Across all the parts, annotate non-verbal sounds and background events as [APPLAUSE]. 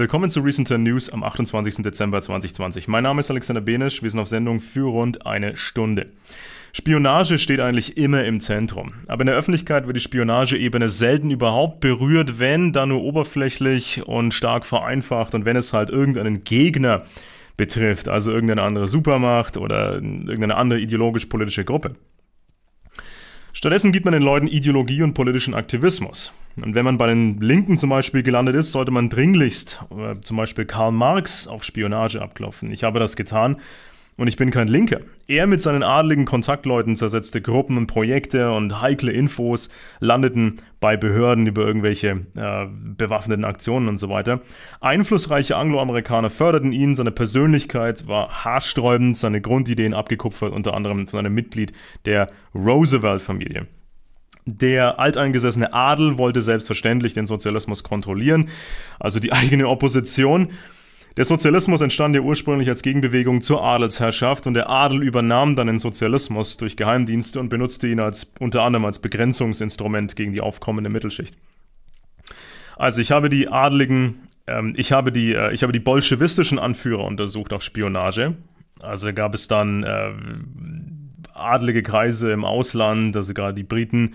Willkommen zu Recenter News am 28. Dezember 2020. Mein Name ist Alexander Benisch, wir sind auf Sendung für rund eine Stunde. Spionage steht eigentlich immer im Zentrum. Aber in der Öffentlichkeit wird die Spionageebene selten überhaupt berührt, wenn dann nur oberflächlich und stark vereinfacht und wenn es halt irgendeinen Gegner betrifft, also irgendeine andere Supermacht oder irgendeine andere ideologisch-politische Gruppe. Stattdessen gibt man den Leuten Ideologie und politischen Aktivismus. Und wenn man bei den Linken zum Beispiel gelandet ist, sollte man dringlichst äh, zum Beispiel Karl Marx auf Spionage abklopfen. Ich habe das getan und ich bin kein Linker. Er mit seinen adligen Kontaktleuten zersetzte Gruppen und Projekte und heikle Infos landeten bei Behörden über irgendwelche äh, bewaffneten Aktionen und so weiter. Einflussreiche Angloamerikaner förderten ihn, seine Persönlichkeit war haarsträubend, seine Grundideen abgekupfert, unter anderem von einem Mitglied der Roosevelt-Familie. Der alteingesessene Adel wollte selbstverständlich den Sozialismus kontrollieren, also die eigene Opposition. Der Sozialismus entstand ja ursprünglich als Gegenbewegung zur Adelsherrschaft und der Adel übernahm dann den Sozialismus durch Geheimdienste und benutzte ihn als, unter anderem als Begrenzungsinstrument gegen die aufkommende Mittelschicht. Also ich habe die adligen, ähm, ich, habe die, äh, ich habe die bolschewistischen Anführer untersucht auf Spionage. Also da gab es dann äh, adlige Kreise im Ausland, also gerade die Briten,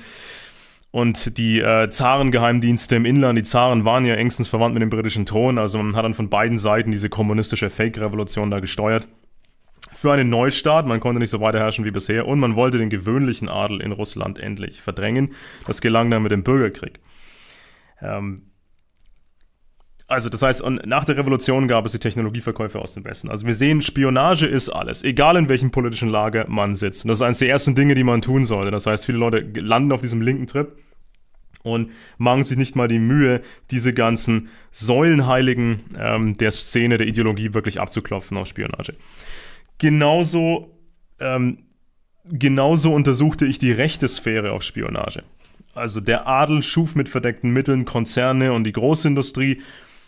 und die äh, zaren im Inland, die Zaren waren ja engstens verwandt mit dem britischen Thron, also man hat dann von beiden Seiten diese kommunistische Fake-Revolution da gesteuert. Für einen Neustart, man konnte nicht so weiterherrschen wie bisher und man wollte den gewöhnlichen Adel in Russland endlich verdrängen. Das gelang dann mit dem Bürgerkrieg. Ähm, also das heißt, nach der Revolution gab es die Technologieverkäufe aus dem Westen. Also wir sehen, Spionage ist alles, egal in welchem politischen Lager man sitzt. Und das ist eines der ersten Dinge, die man tun sollte. Das heißt, viele Leute landen auf diesem linken Trip und machen sich nicht mal die Mühe, diese ganzen Säulenheiligen ähm, der Szene, der Ideologie wirklich abzuklopfen auf Spionage. Genauso, ähm, genauso untersuchte ich die rechte Sphäre auf Spionage. Also der Adel schuf mit verdeckten Mitteln Konzerne und die Großindustrie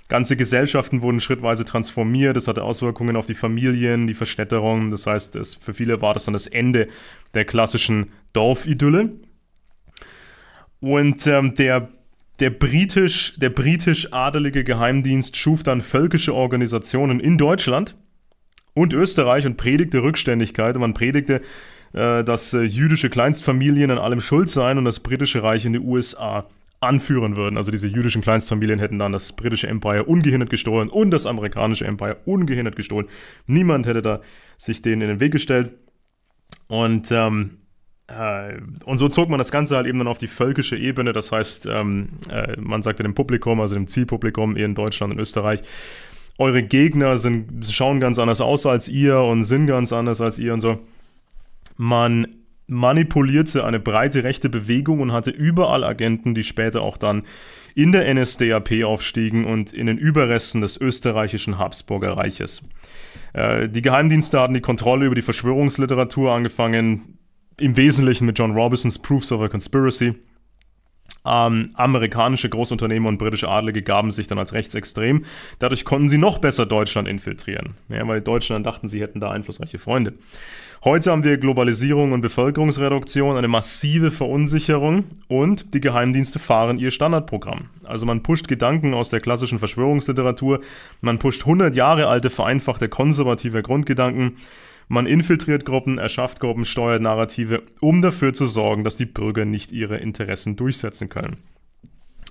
Ganze Gesellschaften wurden schrittweise transformiert, das hatte Auswirkungen auf die Familien, die Verstädterung, das heißt, es, für viele war das dann das Ende der klassischen Dorfidylle. Und ähm, der, der, britisch, der britisch adelige Geheimdienst schuf dann völkische Organisationen in Deutschland und Österreich und predigte Rückständigkeit. Und man predigte, äh, dass äh, jüdische Kleinstfamilien an allem schuld seien und das britische Reich in die USA anführen würden. Also diese jüdischen Kleinstfamilien hätten dann das britische Empire ungehindert gestohlen und das amerikanische Empire ungehindert gestohlen. Niemand hätte da sich denen in den Weg gestellt. Und, ähm, äh, und so zog man das Ganze halt eben dann auf die völkische Ebene. Das heißt, ähm, äh, man sagte dem Publikum, also dem Zielpublikum in Deutschland und Österreich, eure Gegner sind, schauen ganz anders aus als ihr und sind ganz anders als ihr und so. Man manipulierte eine breite rechte Bewegung und hatte überall Agenten, die später auch dann in der NSDAP aufstiegen und in den Überresten des österreichischen Habsburger Reiches. Äh, die Geheimdienste hatten die Kontrolle über die Verschwörungsliteratur angefangen, im Wesentlichen mit John Robisons Proofs of a Conspiracy ähm, amerikanische Großunternehmen und britische Adlige gaben sich dann als rechtsextrem. Dadurch konnten sie noch besser Deutschland infiltrieren, ja, weil Deutschland dachten, sie hätten da einflussreiche Freunde. Heute haben wir Globalisierung und Bevölkerungsreduktion, eine massive Verunsicherung und die Geheimdienste fahren ihr Standardprogramm. Also man pusht Gedanken aus der klassischen Verschwörungsliteratur, man pusht 100 Jahre alte vereinfachte konservative Grundgedanken. Man infiltriert Gruppen, erschafft Gruppen, steuert Narrative, um dafür zu sorgen, dass die Bürger nicht ihre Interessen durchsetzen können.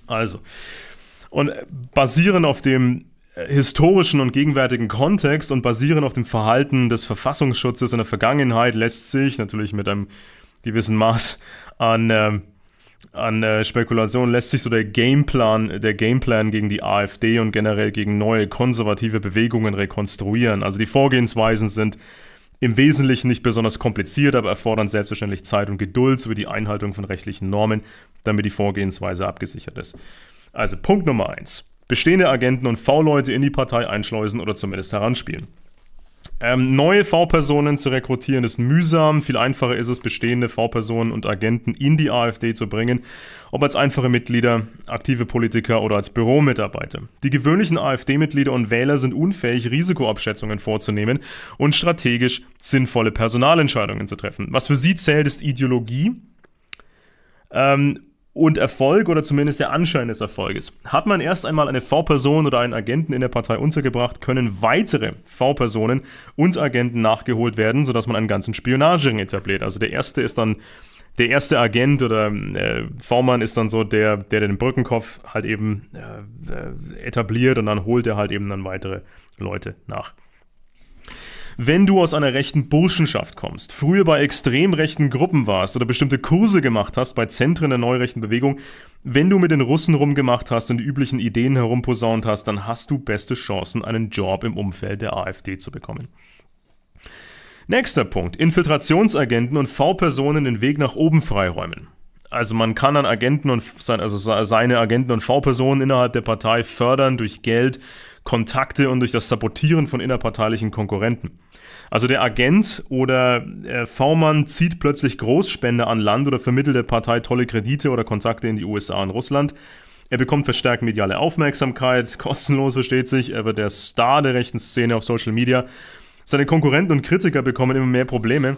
Also, und basierend auf dem äh, historischen und gegenwärtigen Kontext und basierend auf dem Verhalten des Verfassungsschutzes in der Vergangenheit lässt sich natürlich mit einem gewissen Maß an, äh, an äh, Spekulation lässt sich so der Gameplan, der Gameplan gegen die AfD und generell gegen neue konservative Bewegungen rekonstruieren. Also die Vorgehensweisen sind im Wesentlichen nicht besonders kompliziert, aber erfordern selbstverständlich Zeit und Geduld sowie die Einhaltung von rechtlichen Normen, damit die Vorgehensweise abgesichert ist. Also Punkt Nummer eins: Bestehende Agenten und V-Leute in die Partei einschleusen oder zumindest heranspielen. Ähm, neue V-Personen zu rekrutieren ist mühsam. Viel einfacher ist es, bestehende V-Personen und Agenten in die AfD zu bringen, ob als einfache Mitglieder, aktive Politiker oder als Büromitarbeiter. Die gewöhnlichen AfD-Mitglieder und Wähler sind unfähig, Risikoabschätzungen vorzunehmen und strategisch sinnvolle Personalentscheidungen zu treffen. Was für sie zählt, ist Ideologie. Ähm, und Erfolg oder zumindest der Anschein des Erfolges. Hat man erst einmal eine V-Person oder einen Agenten in der Partei untergebracht, können weitere V-Personen und Agenten nachgeholt werden, sodass man einen ganzen Spionagering etabliert. Also der erste ist dann, der erste Agent oder ähm, äh, V-Mann ist dann so der, der den Brückenkopf halt eben äh, äh etabliert und dann holt er halt eben dann weitere Leute nach wenn du aus einer rechten Burschenschaft kommst, früher bei extrem rechten Gruppen warst oder bestimmte Kurse gemacht hast bei Zentren der neurechten Bewegung, wenn du mit den Russen rumgemacht hast und die üblichen Ideen herumposaunt hast, dann hast du beste Chancen, einen Job im Umfeld der AfD zu bekommen. Nächster Punkt: Infiltrationsagenten und V-Personen den Weg nach oben freiräumen. Also man kann an Agenten und also seine Agenten und V-Personen innerhalb der Partei fördern durch Geld, Kontakte und durch das Sabotieren von innerparteilichen Konkurrenten. Also der Agent oder äh, V-Mann zieht plötzlich Großspende an Land oder vermittelt der Partei tolle Kredite oder Kontakte in die USA und Russland. Er bekommt verstärkt mediale Aufmerksamkeit, [LAUGHS] kostenlos versteht sich, er wird der Star der rechten Szene auf Social Media. Seine Konkurrenten und Kritiker bekommen immer mehr Probleme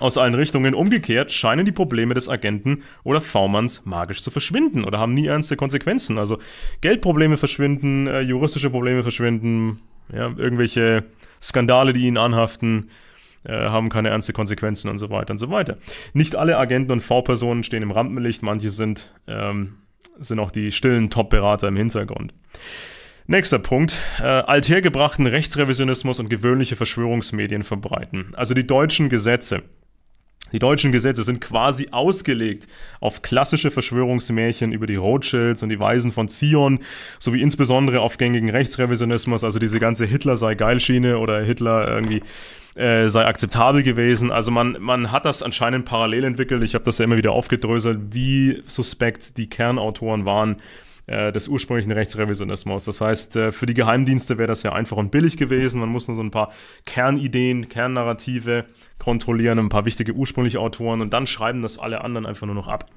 aus allen Richtungen. Umgekehrt scheinen die Probleme des Agenten oder V-Manns magisch zu verschwinden oder haben nie ernste Konsequenzen. Also Geldprobleme verschwinden, äh, juristische Probleme verschwinden, ja, irgendwelche Skandale, die ihnen anhaften, äh, haben keine ernste Konsequenzen und so weiter und so weiter. Nicht alle Agenten und V-Personen stehen im Rampenlicht, manche sind, ähm, sind auch die stillen Top-Berater im Hintergrund. Nächster Punkt. Äh, althergebrachten Rechtsrevisionismus und gewöhnliche Verschwörungsmedien verbreiten. Also die deutschen Gesetze. Die deutschen Gesetze sind quasi ausgelegt auf klassische Verschwörungsmärchen über die Rothschilds und die Weisen von Zion, sowie insbesondere auf gängigen Rechtsrevisionismus, also diese ganze Hitler sei geil Schiene oder Hitler irgendwie äh, sei akzeptabel gewesen. Also man, man hat das anscheinend parallel entwickelt. Ich habe das ja immer wieder aufgedröselt, wie suspekt die Kernautoren waren äh, des ursprünglichen Rechtsrevisionismus. Das heißt, äh, für die Geheimdienste wäre das ja einfach und billig gewesen. Man muss nur so ein paar Kernideen, Kernnarrative kontrollieren, ein paar wichtige ursprüngliche Autoren und dann schreiben das alle anderen einfach nur noch ab.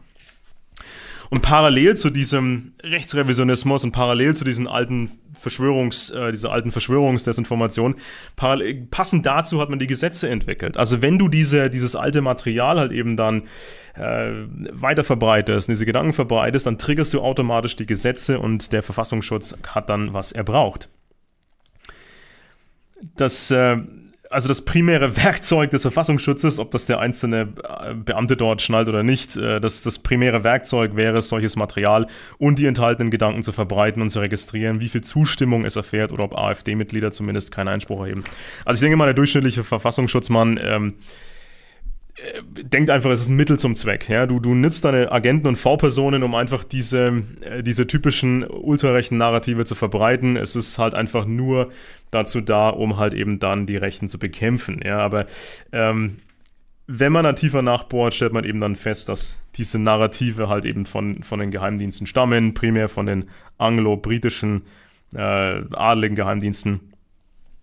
Und parallel zu diesem Rechtsrevisionismus und parallel zu diesen alten Verschwörungs, äh, dieser alten Verschwörungsdesinformation, passend dazu hat man die Gesetze entwickelt. Also wenn du diese, dieses alte Material halt eben dann äh, weiter diese Gedanken verbreitest, dann triggerst du automatisch die Gesetze und der Verfassungsschutz hat dann, was er braucht. Das äh, also das primäre [LAUGHS] Werkzeug des Verfassungsschutzes, ob das der einzelne äh, Beamte dort schnallt oder nicht, äh, das, das primäre Werkzeug wäre es, solches Material und die enthaltenen Gedanken zu verbreiten und zu registrieren, wie viel Zustimmung es erfährt oder ob AfD-Mitglieder zumindest keinen Einspruch erheben. Also ich denke mal, der durchschnittliche Verfassungsschutzmann ähm, äh, denkt einfach, es ist ein Mittel zum Zweck. Ja? Du, du nützt deine Agenten und V-Personen, um einfach diese, äh, diese typischen ultrarechten Narrative zu verbreiten. Es ist halt einfach nur dazu da, um halt eben dann die Rechten zu bekämpfen. Ja? Aber ähm, wenn man da tiefer nachbohrt, stellt man eben dann fest, dass diese Narrative halt eben von, von den Geheimdiensten stammen, primär von den anglo-britischen äh, adligen Geheimdiensten.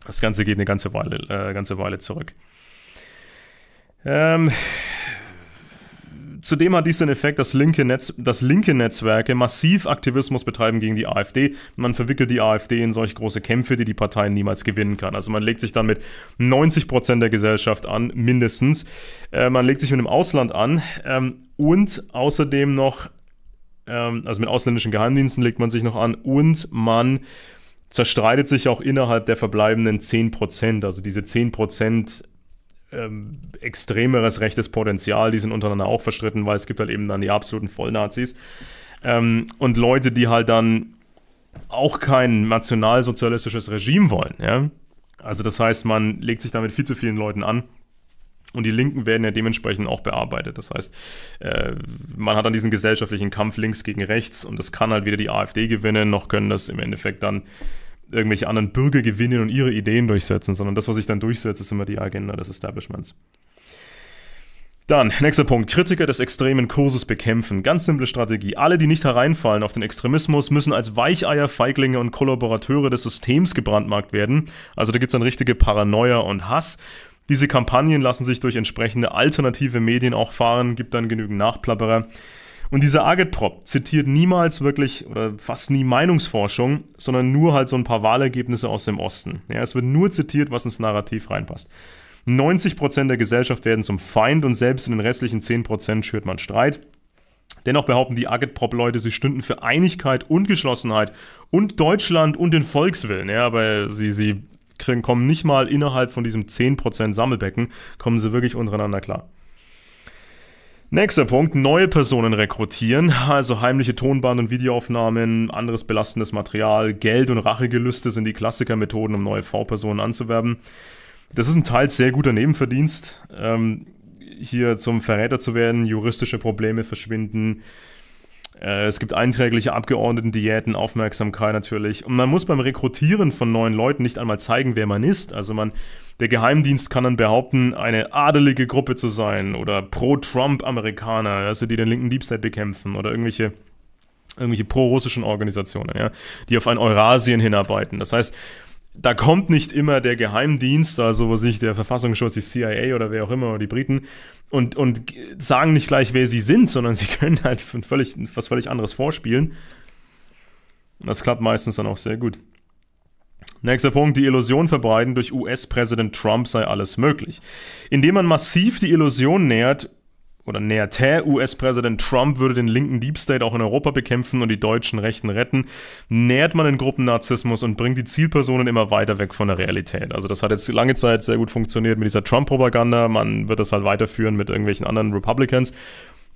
Das Ganze geht eine ganze Weile, äh, ganze Weile zurück. Ähm, zudem hat dies den Effekt, dass linke, Netz, dass linke Netzwerke massiv Aktivismus betreiben gegen die AfD. Man verwickelt die AfD in solch große Kämpfe, die die Partei niemals gewinnen kann. Also man legt sich dann mit 90 Prozent der Gesellschaft an, mindestens. Äh, man legt sich mit dem Ausland an ähm, und außerdem noch, ähm, also mit ausländischen Geheimdiensten legt man sich noch an und man zerstreitet sich auch innerhalb der verbleibenden 10 Prozent. Also diese 10 Prozent ähm, extremeres rechtes Potenzial, die sind untereinander auch verstritten, weil es gibt halt eben dann die absoluten Vollnazis. Ähm, und Leute, die halt dann auch kein nationalsozialistisches Regime wollen. Ja? Also das heißt, man legt sich damit viel zu vielen Leuten an. Und die Linken werden ja dementsprechend auch bearbeitet. Das heißt, äh, man hat dann diesen gesellschaftlichen Kampf links gegen rechts und das kann halt weder die AfD gewinnen, noch können das im Endeffekt dann irgendwelche anderen Bürger gewinnen und ihre Ideen durchsetzen, sondern das, was ich dann durchsetze, ist immer die Agenda des Establishments. Dann, nächster Punkt, Kritiker des extremen Kurses bekämpfen. Ganz simple Strategie. Alle, die nicht hereinfallen auf den Extremismus, müssen als Weicheier, Feiglinge und Kollaborateure des Systems gebrandmarkt werden. Also da gibt es dann richtige Paranoia und Hass. Diese Kampagnen lassen sich durch entsprechende alternative Medien auch fahren, gibt dann genügend Nachplapperer. Und dieser Agitprop zitiert niemals wirklich oder fast nie Meinungsforschung, sondern nur halt so ein paar Wahlergebnisse aus dem Osten. Ja, es wird nur zitiert, was ins Narrativ reinpasst. 90% der Gesellschaft werden zum Feind und selbst in den restlichen 10% schürt man Streit. Dennoch behaupten die Agitprop-Leute, sie stünden für Einigkeit und Geschlossenheit und Deutschland und den Volkswillen. Ja, aber sie, sie kriegen, kommen nicht mal innerhalb von diesem 10% Sammelbecken, kommen sie wirklich untereinander klar. Nächster Punkt, neue Personen rekrutieren, also heimliche Tonband- und Videoaufnahmen, anderes belastendes Material, Geld und Rachegelüste sind die Klassikermethoden, um neue V-Personen anzuwerben. Das ist ein teils sehr guter Nebenverdienst, ähm, hier zum Verräter zu werden, juristische Probleme verschwinden, äh, es gibt einträgliche Abgeordneten-Diäten, Aufmerksamkeit natürlich. Und man muss beim Rekrutieren von neuen Leuten nicht einmal zeigen, wer man ist. Also man, der Geheimdienst kann dann behaupten, eine adelige Gruppe zu sein oder Pro-Trump-Amerikaner, also die den linken Deep State bekämpfen oder irgendwelche irgendwelche pro-russischen Organisationen, ja, die auf ein Eurasien hinarbeiten. Das heißt, da kommt nicht immer der Geheimdienst, also was ich, der Verfassungsschutz, die CIA oder wer auch immer, oder die Briten, und, und sagen nicht gleich, wer sie sind, sondern [LAUGHS] sie können halt völlig, was völlig anderes vorspielen. Und das klappt meistens dann auch sehr gut. Nächster Punkt, die Illusion verbreiten, durch US-Präsident Trump sei alles möglich. Indem man massiv die Illusion nähert, oder näher tä, US-Präsident Trump würde den linken Deep State auch in Europa bekämpfen und die deutschen Rechten retten, nähert man den Gruppennarzissmus und bringt die Zielpersonen immer weiter weg von der Realität. Also das hat jetzt lange Zeit sehr gut funktioniert mit dieser Trump-Propaganda, man wird das halt weiterführen mit irgendwelchen anderen Republicans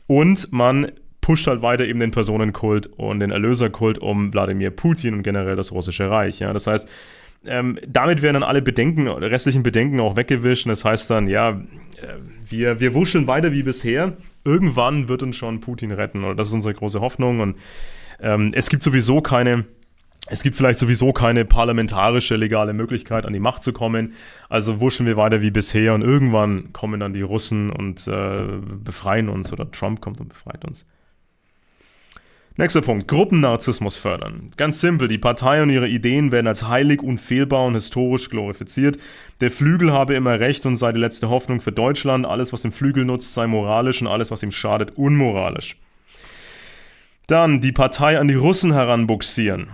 und man pusht halt weiter eben den Personenkult und den Erlöserkult um Wladimir Putin und generell das russische Reich. Ja? Das heißt, ähm, damit werden dann alle Bedenken, restlichen Bedenken auch weggewischt. Und das heißt dann, ja, äh, wir, wir wuscheln weiter wie bisher. Irgendwann wird uns schon Putin retten. Oder das ist unsere große Hoffnung. Und ähm, es gibt sowieso keine. Es gibt vielleicht sowieso keine parlamentarische legale Möglichkeit, an die Macht zu kommen. Also wuschen wir weiter wie bisher und irgendwann kommen dann die Russen und äh, befreien uns oder Trump kommt und befreit uns. Nächster Punkt, Gruppennarzissmus fördern. Ganz simpel, die Partei und ihre Ideen werden als heilig, unfehlbar und historisch glorifiziert. Der Flügel habe immer recht und sei die letzte Hoffnung für Deutschland. Alles, was dem Flügel nutzt, sei moralisch und alles, was ihm schadet, unmoralisch. Dann die Partei an die Russen heranbuxieren.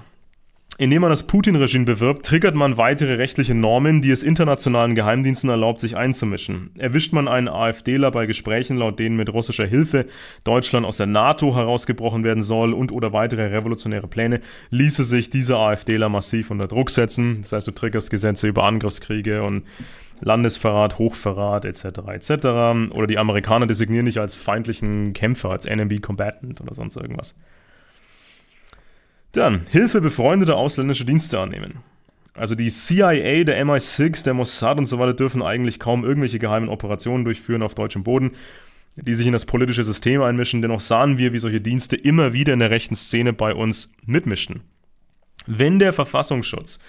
Indem man das Putin-Regime bewirbt, triggert man weitere rechtliche Normen, die es internationalen Geheimdiensten erlaubt, sich einzumischen. Erwischt man einen AfDler bei Gesprächen, laut denen mit russischer Hilfe Deutschland aus der NATO herausgebrochen werden soll und oder weitere revolutionäre Pläne, ließe sich dieser AfDler massiv unter Druck setzen. Das heißt, du triggerst Gesetze über Angriffskriege und Landesverrat, Hochverrat etc. etc. Oder die Amerikaner designieren dich als feindlichen Kämpfer, als Enemy Combatant oder sonst irgendwas. Dann Hilfe befreundeter ausländischer Dienste annehmen. Also die CIA, der MI6, der Mossad und so weiter dürfen eigentlich kaum irgendwelche geheimen Operationen durchführen auf deutschem Boden, die sich in das politische System einmischen. Dennoch sahen wir, wie solche Dienste immer wieder in der rechten Szene bei uns mitmischten. Wenn der Verfassungsschutz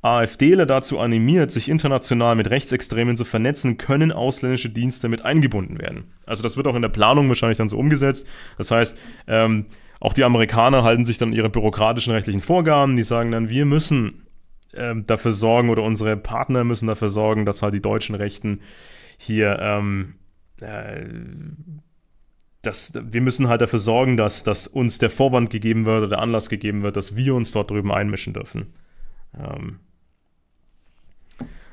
AfDler dazu animiert, sich international mit Rechtsextremen zu vernetzen, können ausländische Dienste mit eingebunden werden. Also das wird auch in der Planung wahrscheinlich dann so umgesetzt. Das heißt, ähm, auch die Amerikaner halten sich dann ihre bürokratischen rechtlichen Vorgaben. Die sagen dann, wir müssen ähm, dafür sorgen oder unsere Partner müssen dafür sorgen, dass halt die deutschen Rechten hier ähm, äh, das, wir müssen halt dafür sorgen, dass, dass uns der Vorwand gegeben wird oder der Anlass gegeben wird, dass wir uns dort drüben einmischen dürfen. Ähm,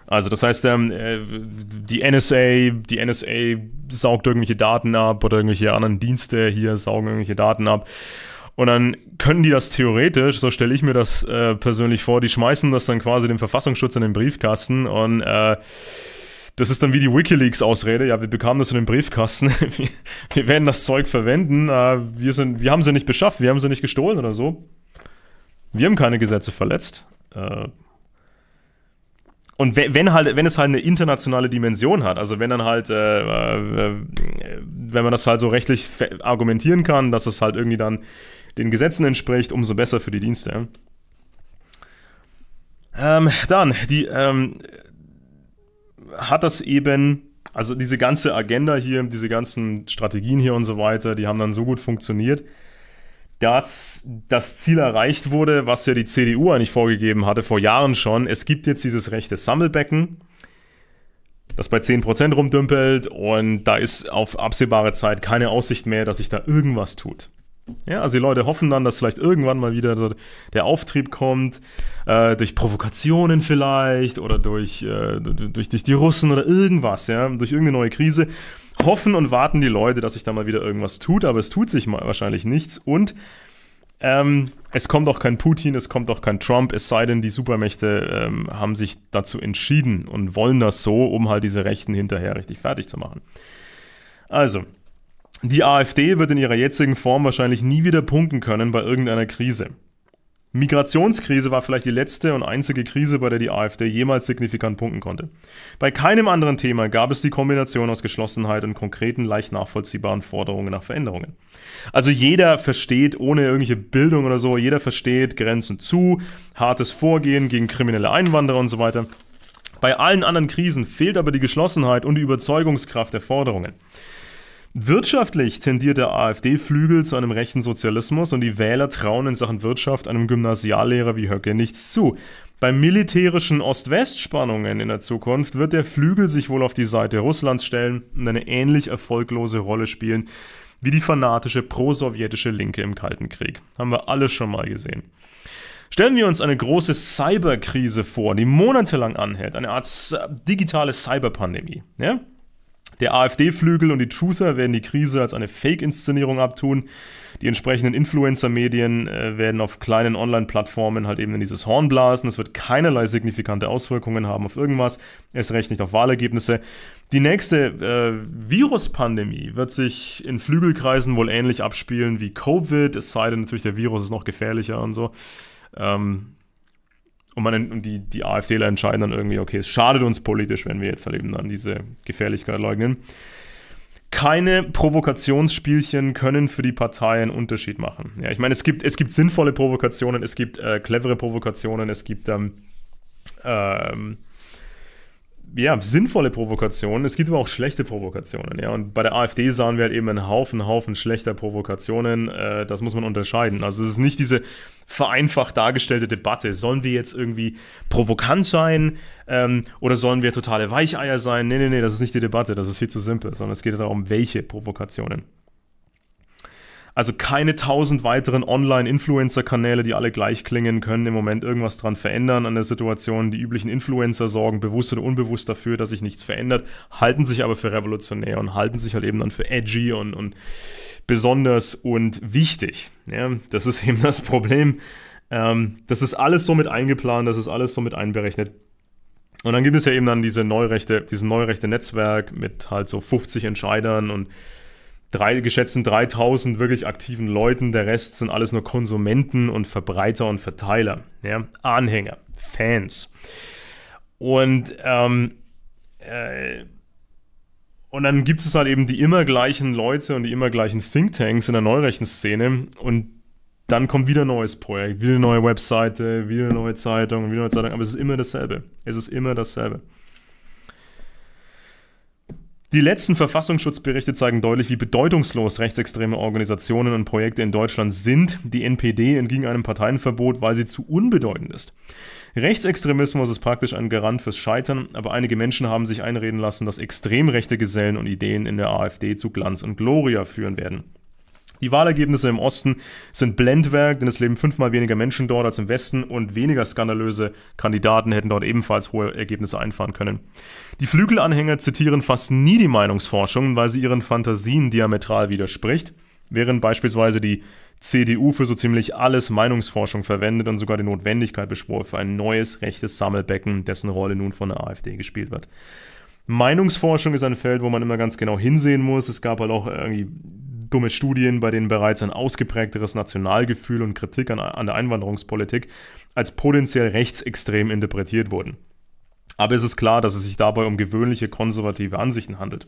also das heißt, ähm, äh, die NSA, die NSA saugt irgendwelche Daten ab oder irgendwelche anderen Dienste hier saugen irgendwelche Daten ab. Und dann können die das theoretisch, so stelle ich mir das äh, persönlich vor, die schmeißen das dann quasi dem Verfassungsschutz in den Briefkasten und äh, das ist dann wie die WikiLeaks-Ausrede. Ja, wir bekamen das in den Briefkasten. [LAUGHS] wir, wir, werden das Zeug verwenden. Äh, wir, sind, wir haben sie nicht beschafft, wir haben sie nicht gestohlen oder so. Wir haben keine Gesetze verletzt. Äh, und wenn halt, wenn es halt eine internationale Dimension hat, also wenn dann halt, äh, äh wenn man das halt so rechtlich argumentieren kann, dass es halt irgendwie dann den Gesetzen entspricht, umso besser für die Dienste. Ähm, dann, die ähm, hat das eben, also diese ganze Agenda hier, diese ganzen Strategien hier und so weiter, die haben dann so gut funktioniert, dass das Ziel erreicht wurde, was ja die CDU eigentlich vorgegeben hatte, vor Jahren schon. Es gibt jetzt dieses rechte Sammelbecken, das bei 10% rumdümpelt und da ist auf absehbare Zeit keine Aussicht mehr, dass sich da irgendwas tut. Ja, also die Leute hoffen dann, dass vielleicht irgendwann mal wieder der Auftrieb kommt, äh, durch Provokationen vielleicht oder durch, äh, durch, durch die Russen oder irgendwas, ja, durch irgendeine neue Krise hoffen und warten die Leute, dass sich da mal wieder irgendwas tut, aber es tut sich mal wahrscheinlich nichts. Und ähm, es kommt auch kein Putin, es kommt auch kein Trump, es sei denn, die Supermächte ähm, haben sich dazu entschieden und wollen das so, um halt diese Rechten hinterher richtig fertig zu machen. Also, die AfD wird in ihrer jetzigen Form wahrscheinlich nie wieder punkten können bei irgendeiner Krise. Migrationskrise war vielleicht die letzte und einzige Krise, bei der die AfD jemals signifikant punkten konnte. Bei keinem anderen Thema gab es die Kombination aus Geschlossenheit und konkreten, leicht nachvollziehbaren Forderungen nach Veränderungen. Also jeder versteht, ohne irgendwelche Bildung oder so, jeder versteht Grenzen zu, hartes Vorgehen gegen kriminelle Einwanderer und so weiter. Bei allen anderen Krisen fehlt aber die Geschlossenheit und die Überzeugungskraft der Forderungen. Wirtschaftlich tendiert der AfD-Flügel zu einem rechten Sozialismus und die Wähler trauen in Sachen Wirtschaft einem Gymnasiallehrer wie Höcke nichts zu. Bei militärischen Ost-West-Spannungen in der Zukunft wird der Flügel sich wohl auf die Seite Russlands stellen und eine ähnlich erfolglose Rolle spielen wie die fanatische prosowjetische Linke im Kalten Krieg. Haben wir alles schon mal gesehen. Stellen wir uns eine große Cyberkrise vor, die monatelang anhält, eine Art digitale Cyberpandemie. Ja? Der AfD-Flügel und die Truther werden die Krise als eine Fake-Inszenierung abtun. Die entsprechenden Influencer-Medien äh, werden auf kleinen Online-Plattformen halt eben in dieses Horn blasen. Es wird keinerlei signifikante Auswirkungen haben auf irgendwas, erst recht nicht auf Wahlergebnisse. Die nächste äh, Virus-Pandemie wird sich in Flügelkreisen wohl ähnlich abspielen wie Covid, es sei denn natürlich, der Virus ist noch gefährlicher und so. Ähm, und, man, und die, die AfDler entscheiden dann irgendwie, okay, es schadet uns politisch, wenn wir jetzt halt eben dann diese Gefährlichkeit leugnen. Keine Provokationsspielchen können für die Partei einen Unterschied machen. Ja, ich meine, es gibt, es gibt sinnvolle Provokationen, es gibt äh, clevere Provokationen, es gibt ähm, ähm, ja, sinnvolle Provokationen, es gibt aber auch schlechte Provokationen. Ja? Und bei der AfD sahen wir halt eben einen Haufen, Haufen schlechter Provokationen. Äh, das muss man unterscheiden. Also es ist nicht diese vereinfacht dargestellte Debatte. Sollen wir jetzt irgendwie provokant sein ähm, oder sollen wir totale Weicheier sein? Nee, nee, nee, das ist nicht die Debatte. Das ist viel zu simpel, sondern es geht darum, welche Provokationen. Also keine tausend weiteren Online-Influencer-Kanäle, die alle gleich klingen, können im Moment irgendwas dran verändern an der Situation. Die üblichen Influencer sorgen bewusst oder unbewusst dafür, dass sich nichts verändert, halten sich aber für revolutionär und halten sich halt eben dann für edgy und, und besonders und wichtig. Ja, das ist [LAUGHS] eben das Problem. Ähm, das ist alles so mit eingeplant, das ist alles so mit einberechnet. Und dann gibt es ja eben dann diese neurechte, dieses neurechte Netzwerk mit halt so 50 Entscheidern und drei, geschätzten 3000 wirklich aktiven Leuten. Der Rest sind alles nur Konsumenten und Verbreiter und Verteiler, ja? Anhänger, Fans. Und, ähm, äh, und dann gibt es halt eben die immer gleichen Leute und die immer gleichen Thinktanks in der Neurechenszene und dann kommt wieder ein neues Projekt, wieder eine neue Webseite, wieder eine neue Zeitung, wieder eine neue Zeitung, aber es ist immer dasselbe. Es ist immer dasselbe. Die letzten Verfassungsschutzberichte zeigen deutlich, wie bedeutungslos rechtsextreme Organisationen und Projekte in Deutschland sind. Die NPD entging einem Parteienverbot, weil sie zu unbedeutend ist. Rechtsextremismus ist praktisch ein Garant fürs Scheitern, aber einige Menschen haben sich einreden lassen, dass extrem rechte Gesellen und Ideen in der AfD zu Glanz und Gloria führen werden. Die Wahlergebnisse im Osten sind Blendwerk, denn es leben fünfmal weniger Menschen dort als im Westen und weniger skandalöse Kandidaten hätten dort ebenfalls hohe Ergebnisse einfahren können. Die Flügelanhänger zitieren fast nie die Meinungsforschung, weil sie ihren Fantasien diametral widerspricht, während beispielsweise die CDU für so ziemlich alles Meinungsforschung verwendet und sogar die Notwendigkeit beschwor für ein neues rechtes Sammelbecken, dessen Rolle nun von der AfD gespielt wird. Meinungsforschung ist ein Feld, wo man immer ganz genau hinsehen muss. Es gab halt auch irgendwie dumme Studien, bei denen bereits ein ausgeprägteres Nationalgefühl und Kritik an, an der Einwanderungspolitik als potenziell rechtsextrem interpretiert wurden. Aber es ist klar, dass es sich dabei um gewöhnliche konservative Ansichten handelt.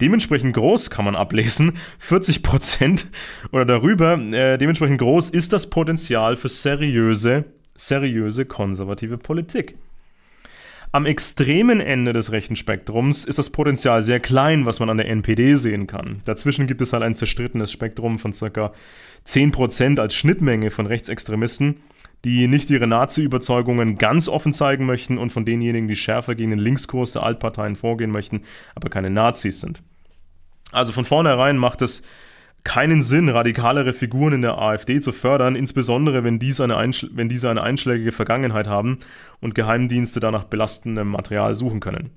Dementsprechend groß kann man ablesen, 40 [LAUGHS] Prozent oder darüber, äh, dementsprechend groß ist das Potenzial für seriöse, seriöse konservative Politik. Am extremen Ende des rechten Spektrums ist das Potenzial sehr klein, was man an der NPD sehen kann. Dazwischen gibt es halt ein zerstrittenes Spektrum von ca. 10% als Schnittmenge von Rechtsextremisten, die nicht ihre Nazi-Überzeugungen ganz offen zeigen möchten und von denjenigen, die schärfer gegen den Linkskurs der Altparteien vorgehen möchten, aber keine Nazis sind. Also von vornherein macht es keinen Sinn, radikalere Figuren in der AfD zu fördern, insbesondere wenn diese eine, Einschl wenn diese eine einschlägige Vergangenheit haben und Geheimdienste danach belastendem Material suchen können.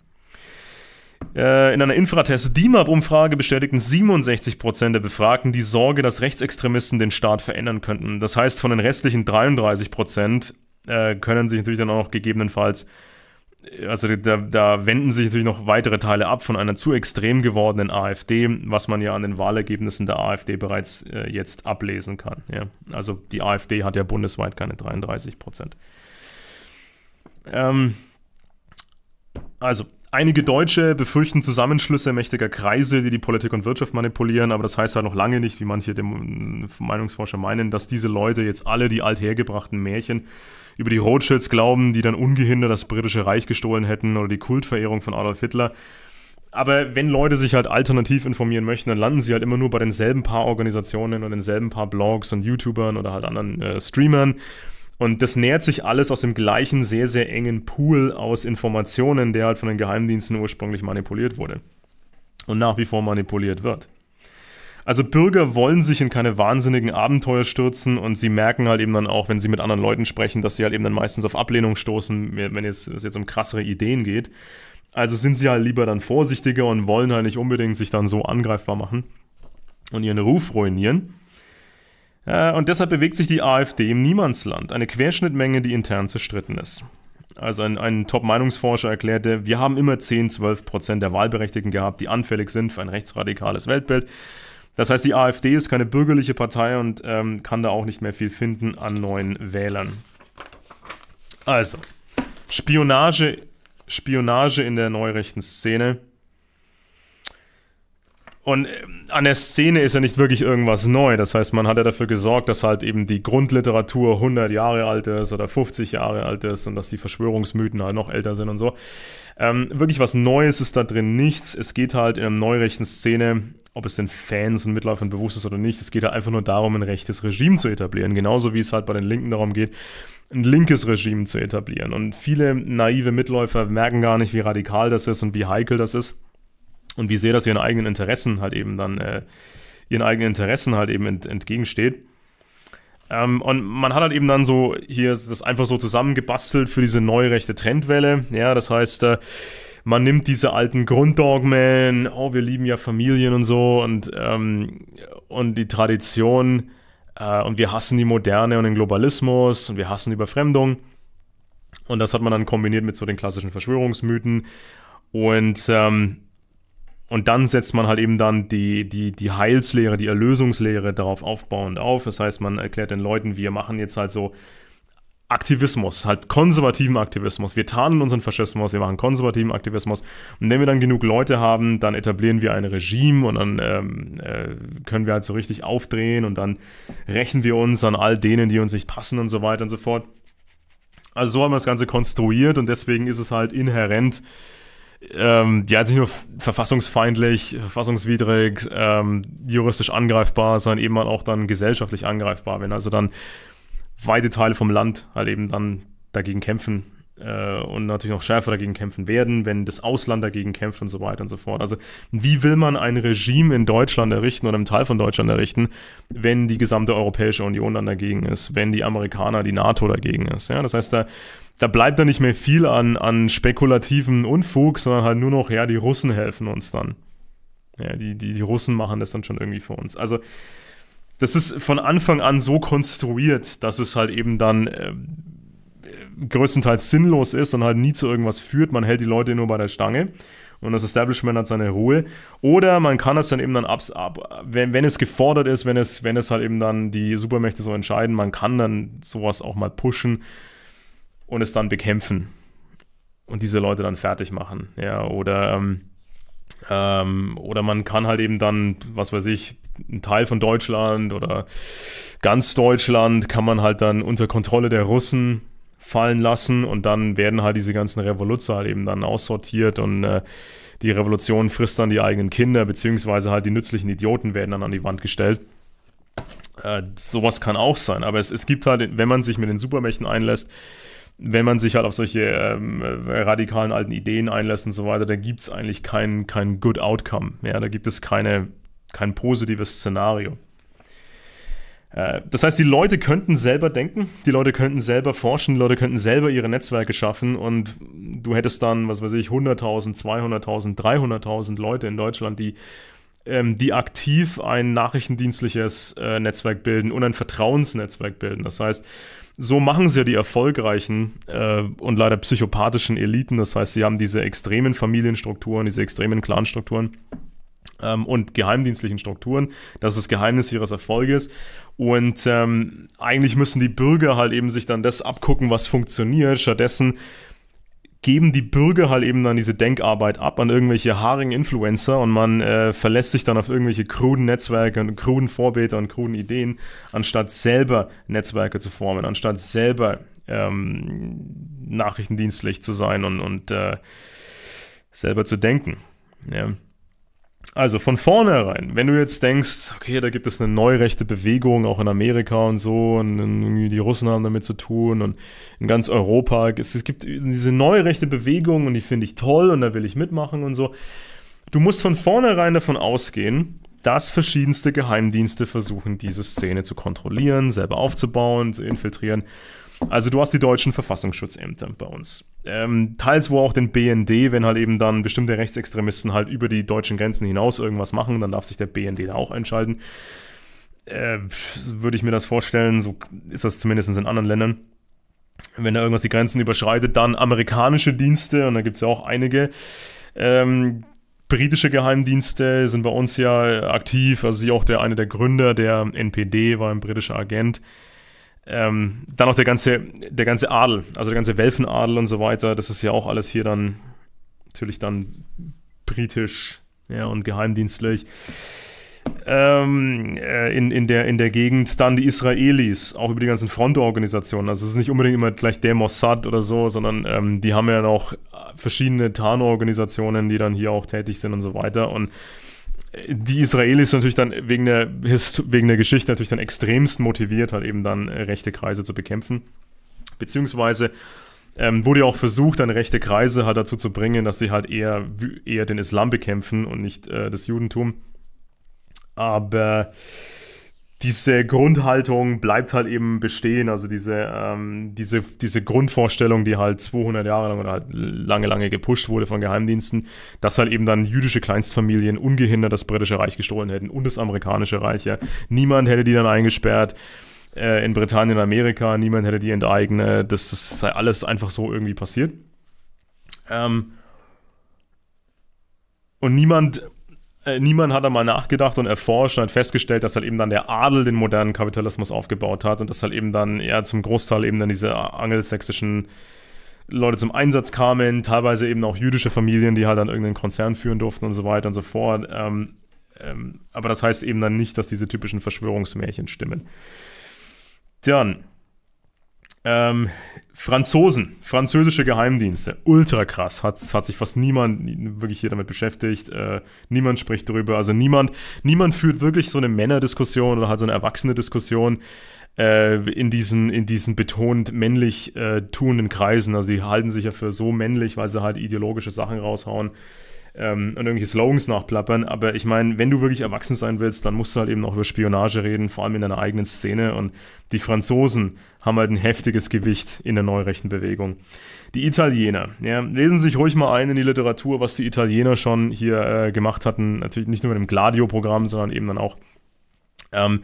Äh, in einer Infratest-DIMAP-Umfrage bestätigten 67% der Befragten die Sorge, dass Rechtsextremisten den Staat verändern könnten. Das heißt, von den restlichen 33% äh, können sich natürlich dann auch noch gegebenenfalls also da, da, wenden sich natürlich noch weitere Teile ab von einer zu extrem gewordenen AfD, was man ja an den Wahlergebnissen der AfD bereits äh, jetzt ablesen kann. Ja. Also die AfD hat ja bundesweit keine 33 Prozent. Ähm, also einige Deutsche befürchten Zusammenschlüsse mächtiger Kreise, die die Politik und Wirtschaft manipulieren, aber das heißt ja halt noch lange nicht, wie manche äh, Meinungsforscher meinen, dass diese Leute jetzt alle die althergebrachten Märchen über die Rothschilds glauben, die dann ungehindert das britische Reich gestohlen hätten oder die Kultverehrung von Adolf Hitler. Aber wenn Leute sich halt alternativ informieren möchten, dann landen sie halt immer nur bei denselben paar Organisationen und denselben paar Blogs und YouTubern oder halt anderen äh, Streamern. Und das nährt sich alles aus dem gleichen sehr, sehr engen Pool aus Informationen, der halt von den Geheimdiensten ursprünglich manipuliert wurde und nach wie vor manipuliert wird. Also Bürger wollen sich in keine wahnsinnigen Abenteuer stürzen und sie merken halt eben dann auch, wenn sie mit anderen Leuten sprechen, dass sie halt eben dann meistens auf Ablehnung stoßen, wenn jetzt, es jetzt um krassere Ideen geht. Also sind sie halt lieber dann vorsichtiger und wollen halt nicht unbedingt sich dann so angreifbar machen und ihren Ruf ruinieren. Äh, und deshalb bewegt sich die AfD im Niemandsland, eine Querschnittmenge, die intern zerstritten ist. Also ein, ein Top-Meinungsforscher erklärte, wir haben immer 10, 12 Prozent der Wahlberechtigten gehabt, die anfällig sind für ein rechtsradikales Weltbild. Das heißt, die AfD ist keine bürgerliche Partei und ähm, kann da auch nicht mehr viel finden an neuen Wählern. Also, Spionage, Spionage in der neurechten Szene. Und ähm, an der Szene ist ja nicht wirklich irgendwas neu. Das heißt, man hat ja dafür gesorgt, dass halt eben die Grundliteratur 100 Jahre alt ist oder 50 Jahre alt ist und dass die Verschwörungsmythen halt noch älter sind und so. Ähm, wirklich was Neues ist da drin nichts. Es geht halt in einer neurechten Szene, ob es den Fans und Mitläufern bewusst ist oder nicht, es geht halt einfach nur darum, ein rechtes Regime zu etablieren. Genauso wie es halt bei den Linken darum geht, ein linkes Regime zu etablieren. Und viele naive Mitläufer merken gar nicht, wie radikal das ist und wie heikel das ist und wie sehr das ihren eigenen Interessen halt eben dann, äh, ihren eigenen Interessen halt eben ent, entgegensteht. Ähm, und man hat halt eben dann so hier das einfach so zusammengebastelt für diese neu rechte Trendwelle. Ja, das heißt, äh, man nimmt diese alten Grunddogmen, oh, wir lieben ja Familien und so und, ähm, und die Tradition äh, und wir hassen die Moderne und den Globalismus und wir hassen die Überfremdung. Und das hat man dann kombiniert mit so den klassischen Verschwörungsmythen. Und ähm, und dann setzt man halt eben dann die, die, die Heilslehre, die Erlösungslehre darauf aufbauend auf. Das heißt, man erklärt den Leuten, wir machen jetzt halt so Aktivismus, halt konservativen Aktivismus. Wir tarnen unseren Faschismus, wir machen konservativen Aktivismus. Und wenn wir dann genug Leute haben, dann etablieren wir ein Regime und dann ähm, äh, können wir halt so richtig aufdrehen und dann rächen wir uns an all denen, die uns nicht passen und so weiter und so fort. Also so haben wir das Ganze konstruiert und deswegen ist es halt inhärent ähm, ja, jetzt halt nicht nur verfassungsfeindlich, verfassungswidrig, ähm, juristisch angreifbar, sondern eben halt auch dann gesellschaftlich angreifbar, wenn also dann weite Teile vom Land halt eben dann dagegen kämpfen äh, und natürlich noch schärfer dagegen kämpfen werden, wenn das Ausland dagegen kämpft und so weiter und so fort. Also wie will man ein Regime in Deutschland errichten oder im Teil von Deutschland errichten, wenn die gesamte Europäische Union dann dagegen ist, wenn die Amerikaner, die NATO dagegen ist. Ja? Das heißt, da, da bleibt dann nicht mehr viel an, an spekulativen Unfug, sondern halt nur noch, ja, die Russen helfen uns dann. Ja, die, die, die Russen machen das dann schon irgendwie für uns. Also das ist von Anfang an so konstruiert, dass es halt eben dann äh, größtenteils sinnlos ist und halt nie zu irgendwas führt. Man hält die Leute nur bei der Stange und das Establishment hat seine Ruhe. Oder man kann es dann eben dann abs ab, wenn, wenn es gefordert ist, wenn es, wenn es halt eben dann die Supermächte so entscheiden, man kann dann sowas auch mal pushen und es dann bekämpfen und diese Leute dann fertig machen. Ja, oder, ähm, ähm, oder man kann halt eben dann, was weiß ich, einen Teil von Deutschland oder ganz Deutschland kann man halt dann unter Kontrolle der Russen fallen lassen und dann werden halt diese ganzen Revoluzzer halt eben dann aussortiert und äh, die Revolution frisst dann die eigenen Kinder, beziehungsweise halt die nützlichen Idioten werden dann an die Wand gestellt. Äh, sowas kann auch sein, aber es, es gibt halt, wenn man sich mit den Supermächten einlässt, wenn man sich halt auf solche ähm, äh, radikalen alten Ideen einlässt und so weiter, dann gibt es eigentlich kein, kein Good Outcome. Ja, da gibt es keine, kein positives Szenario. Äh, das heißt, die Leute könnten selber denken, die Leute könnten selber forschen, die Leute könnten selber ihre Netzwerke schaffen und du hättest dann, was weiß ich, 100.000, 200.000, 300.000 Leute in Deutschland, die, ähm, die aktiv ein nachrichtendienstliches äh, Netzwerk bilden und ein Vertrauensnetzwerk bilden. Das heißt, so machen sie ja die erfolgreichen äh, und leider psychopathischen Eliten. Das heißt, sie haben diese extremen Familienstrukturen, diese extremen Clanstrukturen ähm, und geheimdienstlichen Strukturen. Das ist das Geheimnis ihres Erfolges. Und ähm, eigentlich müssen die Bürger halt eben sich dann das abgucken, was funktioniert. Stattdessen geben die Bürger halt eben dann diese Denkarbeit ab an irgendwelche haarigen Influencer und man äh, verlässt sich dann auf irgendwelche kruden Netzwerke und kruden Vorbilder und kruden Ideen, anstatt selber Netzwerke zu formen, anstatt selber ähm, nachrichtendienstlich zu sein und, und äh, selber zu denken. Ja. Also von vornherein, wenn du jetzt denkst, okay, da gibt es eine neurechte Bewegung, auch in Amerika und so, und die Russen haben damit zu tun und in ganz Europa, es, gibt diese neurechte Bewegung und die finde ich toll und da will ich mitmachen und so. Du musst von vornherein davon ausgehen, dass verschiedenste Geheimdienste versuchen, diese Szene zu kontrollieren, selber aufzubauen, zu infiltrieren also du hast die deutschen Verfassungsschutzämter bei uns. Ähm, teils wo auch den BND, wenn halt eben dann bestimmte Rechtsextremisten halt über die deutschen Grenzen hinaus irgendwas machen, dann darf sich der BND da auch entscheiden. Äh, Würde ich mir das vorstellen, so ist das zumindest in anderen Ländern wenn da irgendwas die Grenzen überschreitet, dann amerikanische Dienste, und da gibt es ja auch einige. Ähm, britische Geheimdienste sind bei uns ja aktiv, also sie auch der eine der Gründer der NPD war ein britischer Agent. Ähm, dann auch der ganze, der ganze Adel, also der ganze Welfenadel und so weiter, das ist ja auch alles hier dann natürlich dann britisch ja, und geheimdienstlich. Ähm, äh, in, in, der, in der Gegend dann die Israelis, auch über die ganzen Frontorganisationen. Also es ist nicht unbedingt immer gleich der Mossad oder so, sondern ähm, die haben ja noch verschiedene Tarnorganisationen, die dann hier auch tätig sind und so weiter. Und die Israelis natürlich dann wegen der, wegen der Geschichte natürlich dann extremst motiviert, halt eben dann äh, rechte Kreise zu bekämpfen. Beziehungsweise ähm, wurde ja auch versucht, dann rechte Kreise halt dazu zu bringen, dass sie halt eher, eher den Islam bekämpfen und nicht äh, das Judentum. Aber diese Grundhaltung bleibt halt eben bestehen, also diese, ähm, diese, diese Grundvorstellung, die halt 200 Jahre lang oder halt lange, lange gepusht wurde von Geheimdiensten, dass halt eben dann jüdische Kleinstfamilien ungehindert das britische Reich gestohlen hätten und das amerikanische Reich. Ja. Niemand hätte die dann eingesperrt äh, in Britannien und Amerika, niemand hätte die enteignet, das, das sei alles einfach so irgendwie passiert. Ähm, und niemand äh, niemand hat da mal nachgedacht und erforscht und hat festgestellt, dass halt eben dann der Adel den modernen Kapitalismus aufgebaut hat und dass halt eben dann eher zum Großteil eben dann diese äh, angelsächsischen Leute zum Einsatz kamen, teilweise eben auch jüdische Familien, die halt dann irgendeinen Konzern führen durften und so weiter und so fort. Ähm, ähm, aber das heißt eben dann nicht, dass diese typischen Verschwörungsmärchen stimmen. Dann ähm, Franzosen, französische Geheimdienste, ultra krass, hat, hat sich fast niemand wirklich hier damit beschäftigt, äh, niemand spricht darüber, also niemand, niemand führt wirklich so eine Männerdiskussion oder halt so eine erwachsene Diskussion äh, in, diesen, in diesen betont männlich äh, tunenden Kreisen, also die halten sich ja für so männlich, weil sie halt ideologische Sachen raushauen ähm, und irgendwelche Slogans nachplappern. Aber ich meine, wenn du wirklich erwachsen sein willst, dann musst du halt eben auch über Spionage reden, vor allem in deiner eigenen Szene. Und die Franzosen haben halt ein heftiges Gewicht in der neurechten Bewegung. Die Italiener, ja, lesen sich ruhig mal ein in die Literatur, was die Italiener schon hier äh, gemacht hatten. Natürlich nicht nur mit dem Gladio-Programm, sondern eben dann auch ähm,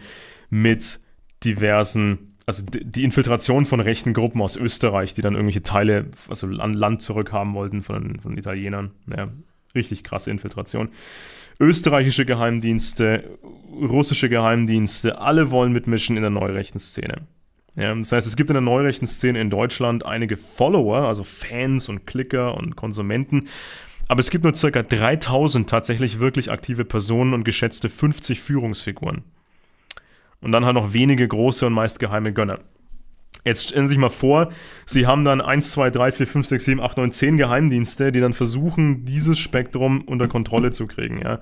mit diversen also die Infiltration von rechten Gruppen aus Österreich, die dann irgendwelche Teile, also Land zurückhaben wollten von, von Italienern. Ja, richtig krasse Infiltration. Österreichische Geheimdienste, russische Geheimdienste, alle wollen mitmischen in der neurechten Szene. Ja, das heißt, es gibt in der neurechten Szene in Deutschland einige Follower, also Fans und Klicker und Konsumenten, aber es gibt nur ca. 3000 tatsächlich wirklich aktive Personen und geschätzte 50 Führungsfiguren. Und dann halt noch wenige große und meist geheime Gönner. Jetzt stellen Sie sich mal vor, Sie haben dann 1, 2, 3, 4, 5, 6, 7, 8, 9, 10 Geheimdienste, die dann versuchen, dieses Spektrum unter Kontrolle zu kriegen. Ja?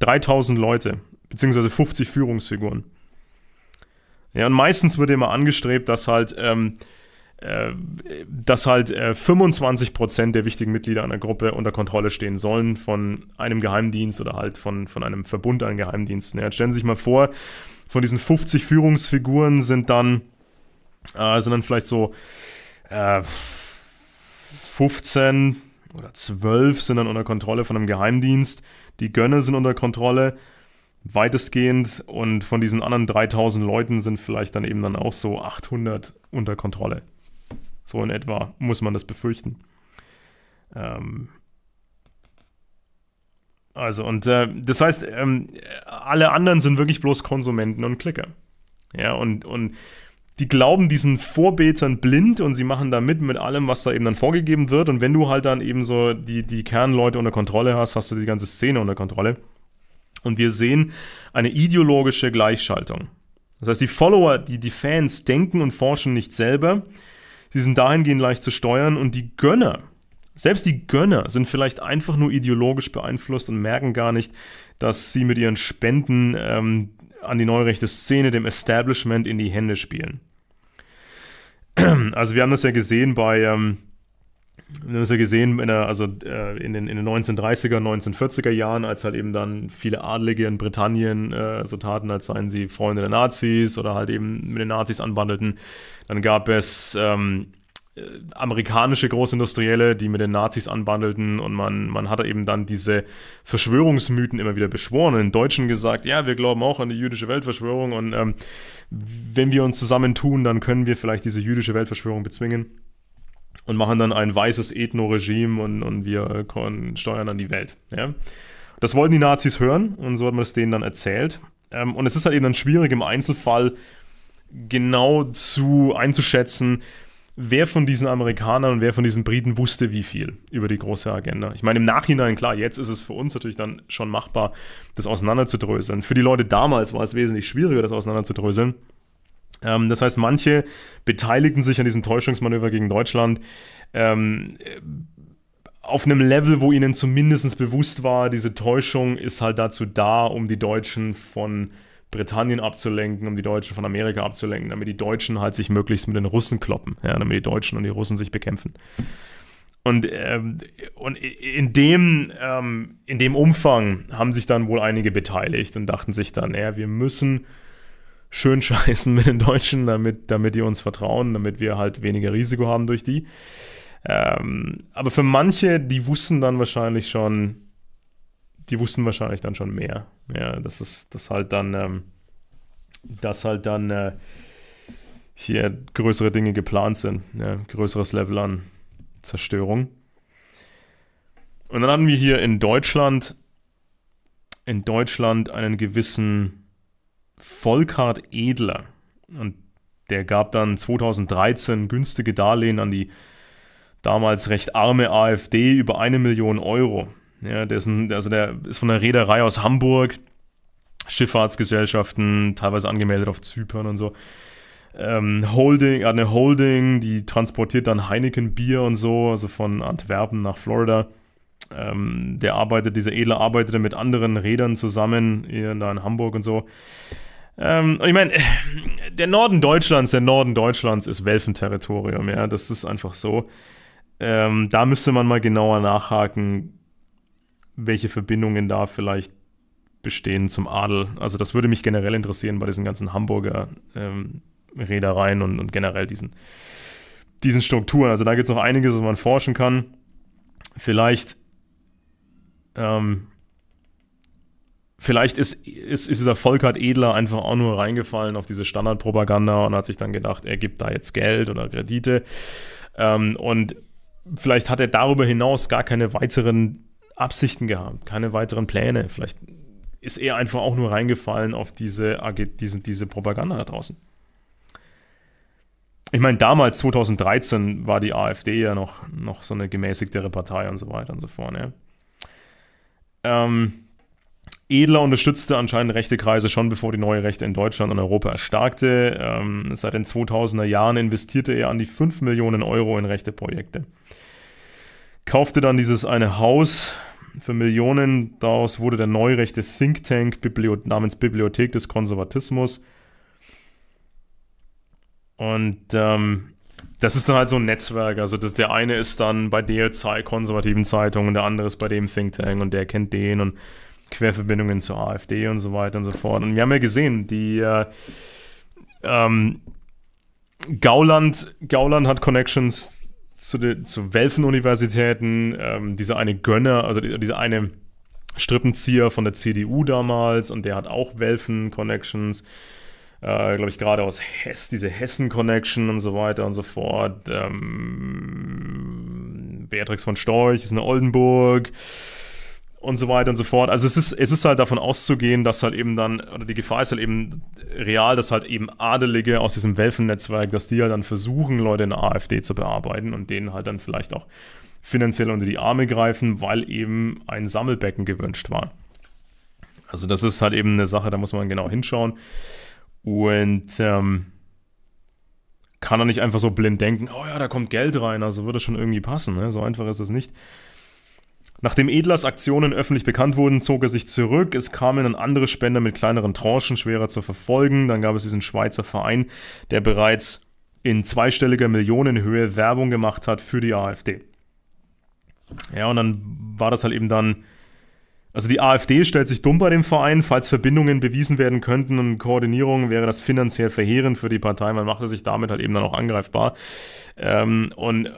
3000 Leute, beziehungsweise 50 Führungsfiguren. Ja, und meistens wird immer angestrebt, dass halt, ähm, äh, dass halt äh, 25% der wichtigen Mitglieder einer Gruppe unter Kontrolle stehen sollen von einem Geheimdienst oder halt von, von einem Verbund an Geheimdiensten. Ja, stellen Sie sich mal vor, von diesen 50 Führungsfiguren sind dann äh, sondern vielleicht so äh, 15 oder 12 sind dann unter Kontrolle von einem Geheimdienst, die Gönner sind unter Kontrolle weitestgehend und von diesen anderen 3000 Leuten sind vielleicht dann eben dann auch so 800 unter Kontrolle. So in etwa muss man das befürchten. Ähm, also, und äh, das heißt, ähm, alle anderen sind wirklich bloß Konsumenten und Klicker. Ja, und, und die glauben diesen Vorbetern blind und sie machen da mit, mit allem, was da eben dann vorgegeben wird. Und wenn du halt dann eben so die, die Kernleute unter Kontrolle hast, hast du die ganze Szene unter Kontrolle. Und wir sehen eine ideologische Gleichschaltung. Das heißt, die Follower, die, die Fans denken und forschen nicht selber. Sie sind dahingehend leicht zu steuern und die Gönner, selbst die Gönner sind vielleicht einfach nur ideologisch beeinflusst und merken gar nicht, dass sie mit ihren Spenden ähm, an die neue rechte Szene, dem Establishment in die Hände spielen. Also wir haben das ja gesehen bei, ähm, wir haben das ja gesehen in der, also äh, in, den, in den 1930er, 1940er Jahren, als halt eben dann viele Adlige in Britannien äh, so taten, als seien sie Freunde der Nazis oder halt eben mit den Nazis anwandelten. Dann gab es ähm, äh, amerikanische Großindustrielle, die mit den Nazis anbandelten und man, man hat eben dann diese Verschwörungsmythen immer wieder beschworen und den Deutschen gesagt, ja, wir glauben auch an die jüdische Weltverschwörung und ähm, wenn wir uns zusammentun, dann können wir vielleicht diese jüdische Weltverschwörung bezwingen und machen dann ein weißes Ethno-Regime und, und wir äh, steuern dann die Welt. Ja? Das wollten die Nazis hören und so hat man es denen dann erzählt. Ähm, und es ist halt eben dann schwierig im Einzelfall genau zu einzuschätzen, wer von diesen Amerikanern und wer von diesen Briten wusste wie viel über die große Agenda. Ich meine, im Nachhinein, klar, jetzt ist es für uns natürlich dann schon machbar, das auseinanderzudröseln. Für die Leute damals war es wesentlich schwieriger, das auseinanderzudröseln. Ähm, das heißt, manche beteiligten sich an diesem Täuschungsmanöver gegen Deutschland. Ähm, auf einem Level, wo ihnen zumindest bewusst war, diese Täuschung ist halt dazu da, um die Deutschen von Britannien abzulenken, um die Deutschen von Amerika abzulenken, damit die Deutschen halt sich möglichst mit den Russen kloppen, ja, damit die Deutschen und die Russen sich bekämpfen. Und, ähm, und in, dem, ähm, in dem Umfang haben sich dann wohl einige beteiligt und dachten sich dann, ja, wir müssen schön scheißen mit den Deutschen, damit, damit die uns vertrauen, damit wir halt weniger Risiko haben durch die. Ähm, aber für manche, die wussten dann wahrscheinlich schon, die wussten wahrscheinlich dann schon mehr. Ja, das ist das halt dann, ähm, dass halt dann äh, hier größere Dinge geplant sind, ja, größeres Level an Zerstörung. Und dann hatten wir hier in Deutschland in Deutschland einen gewissen Volkhard Edler und der gab dann 2013 günstige Darlehen an die damals recht arme AfD über eine Million Euro. Ja, der ist, ein, also der ist von der Reederei aus Hamburg, Schifffahrtsgesellschaften, teilweise angemeldet auf Zypern und so. Ähm, Holding, hat eine Holding, die transportiert dann Heineken-Bier und so, also von Antwerpen nach Florida. Ähm, der arbeitet, dieser Edler arbeitete mit anderen Rädern zusammen, hier da in Hamburg und so. Ähm, ich meine, der Norden Deutschlands, der Norden Deutschlands ist Welfenterritorium, ja, das ist einfach so. Ähm, da müsste man mal genauer nachhaken, welche Verbindungen da vielleicht bestehen zum Adel. Also das würde mich generell interessieren bei diesen ganzen Hamburger ähm, Reedereien und, und, generell diesen, diesen Strukturen. Also da gibt es noch einiges, was man forschen kann. Vielleicht, ähm, vielleicht ist, ist, ist dieser Volkert Edler einfach auch nur reingefallen auf diese Standardpropaganda und hat sich dann gedacht, er gibt da jetzt Geld oder Kredite. Ähm, und vielleicht hat er darüber hinaus gar keine weiteren Absichten gehabt, keine weiteren Pläne. Vielleicht ist er einfach auch nur reingefallen auf diese, diese, diese Propaganda da draußen. Ich meine, damals, 2013, war die AfD ja noch, noch so eine gemäßigtere Partei und so weiter und so fort. Ja. Ähm, Edler unterstützte anscheinend rechte Kreise schon, bevor die neue Rechte in Deutschland und Europa erstarkte. Ähm, seit den 2000er Jahren investierte er an die 5 Millionen Euro in rechte Projekte. Kaufte dann dieses eine Haus für Millionen daraus wurde der neu rechte Think Tank Biblio namens Bibliothek des Konservatismus. Und ähm, das ist dann halt so ein Netzwerk. Also das, der eine ist dann bei der Zeit, konservativen Zeitung und der andere ist bei dem Think Tank und der kennt den und Querverbindungen zur AfD und so weiter und so fort. Und wir haben ja gesehen, die äh, ähm, Gauland, Gauland hat Connections zu, den, zu Welfen-Universitäten, ähm, dieser eine Gönner, also die, dieser eine Strippenzieher von der CDU damals und der hat auch Welfen-Connections. Äh, glaube ich, gerade aus Hess, diese Hessen-Connection und so weiter und so fort. Ähm, Beatrix von Storch ist in Oldenburg und so weiter und so fort. Also es ist, es ist halt davon auszugehen, dass halt eben dann, oder die Gefahr ist halt eben real, dass halt eben Adelige aus diesem Welfennetzwerk, dass die ja halt dann versuchen, Leute in der AfD zu bearbeiten und denen halt dann vielleicht auch finanziell unter die Arme greifen, weil eben ein Sammelbecken gewünscht war. Also das ist halt eben eine Sache, da muss man genau hinschauen. Und ähm, kann er nicht einfach so blind denken, oh ja, da kommt Geld rein, also würde das schon irgendwie passen. Ne? So einfach ist es nicht. Nachdem Edlers Aktionen öffentlich bekannt wurden, zog er sich zurück. Es kamen dann andere Spender mit kleineren Tranchen, schwerer zu verfolgen. Dann gab es diesen Schweizer Verein, der bereits in zweistelliger Millionenhöhe Werbung gemacht hat für die AfD. Ja, und dann war das halt eben dann. Also die AfD stellt sich dumm bei dem Verein. Falls Verbindungen bewiesen werden könnten und Koordinierung, wäre das finanziell verheerend für die Partei. Man machte sich damit halt eben dann auch angreifbar. Ähm, und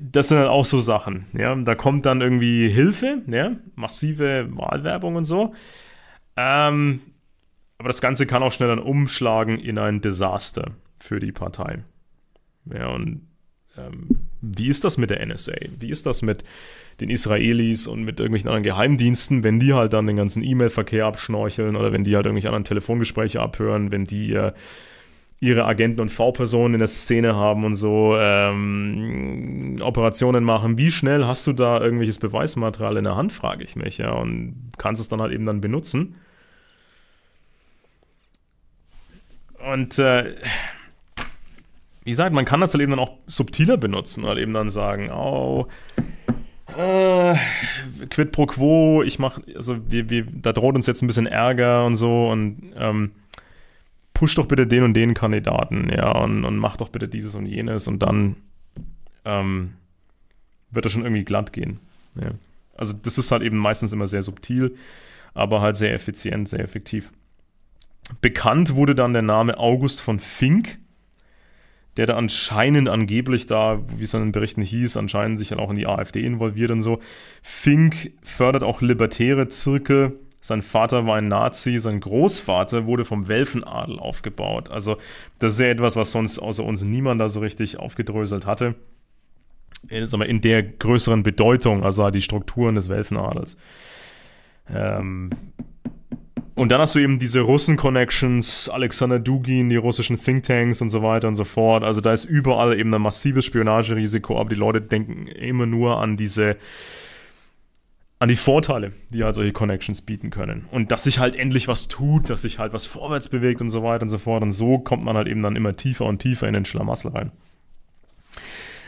das sind dann auch so Sachen. Ja? Da kommt dann irgendwie Hilfe, ja? massive Wahlwerbung und so. Ähm, aber das Ganze kann auch schnell dann umschlagen in ein Desaster für die Partei. Ja, und ähm, wie ist das mit der NSA? Wie ist das mit den Israelis und mit irgendwelchen anderen Geheimdiensten, wenn die halt dann den ganzen E-Mail-Verkehr abschnorcheln oder wenn die halt irgendwelche anderen Telefongespräche abhören, wenn die äh, ihre Agenten und V-Personen in der Szene haben und so ähm, Operationen machen. Wie schnell hast du da irgendwelches Beweismaterial in der Hand, frage ich mich, ja, und kannst es dann halt eben dann benutzen. Und äh, wie gesagt, man kann das halt eben dann auch subtiler benutzen, halt eben dann sagen, oh, äh, quid pro quo, ich mache, also wir, wir, da droht uns jetzt ein bisschen Ärger und so und ähm, push doch bitte den und den Kandidaten, ja, und, und mach doch bitte dieses und jenes und dann ähm, wird das schon irgendwie glatt gehen. Ja. Also das ist halt eben meistens immer sehr subtil, aber halt sehr effizient, sehr effektiv. Bekannt wurde dann der Name August von Fink, der da anscheinend angeblich da, wie es dann in Berichten hieß, anscheinend sich dann auch in die AfD involviert und so. Fink fördert auch libertäre Zirkel sein Vater war ein Nazi, sein Großvater wurde vom Welfenadel aufgebaut. Also das ist ja etwas, was sonst außer uns niemand da so richtig aufgedröselt hatte. In der größeren Bedeutung, also die Strukturen des Welfenadels. Ähm, und dann hast du eben diese Russen-Connections, Alexander Dugin, die russischen Thinktanks und so weiter und so fort. Also da ist überall eben ein massives Spionagerisiko, aber die Leute denken immer nur an diese an die Vorteile, die halt solche Connections bieten können. Und dass sich halt endlich was tut, dass sich halt was vorwärts bewegt und so weiter und so fort. Und so kommt man halt eben dann immer tiefer und tiefer in den Schlamassel rein.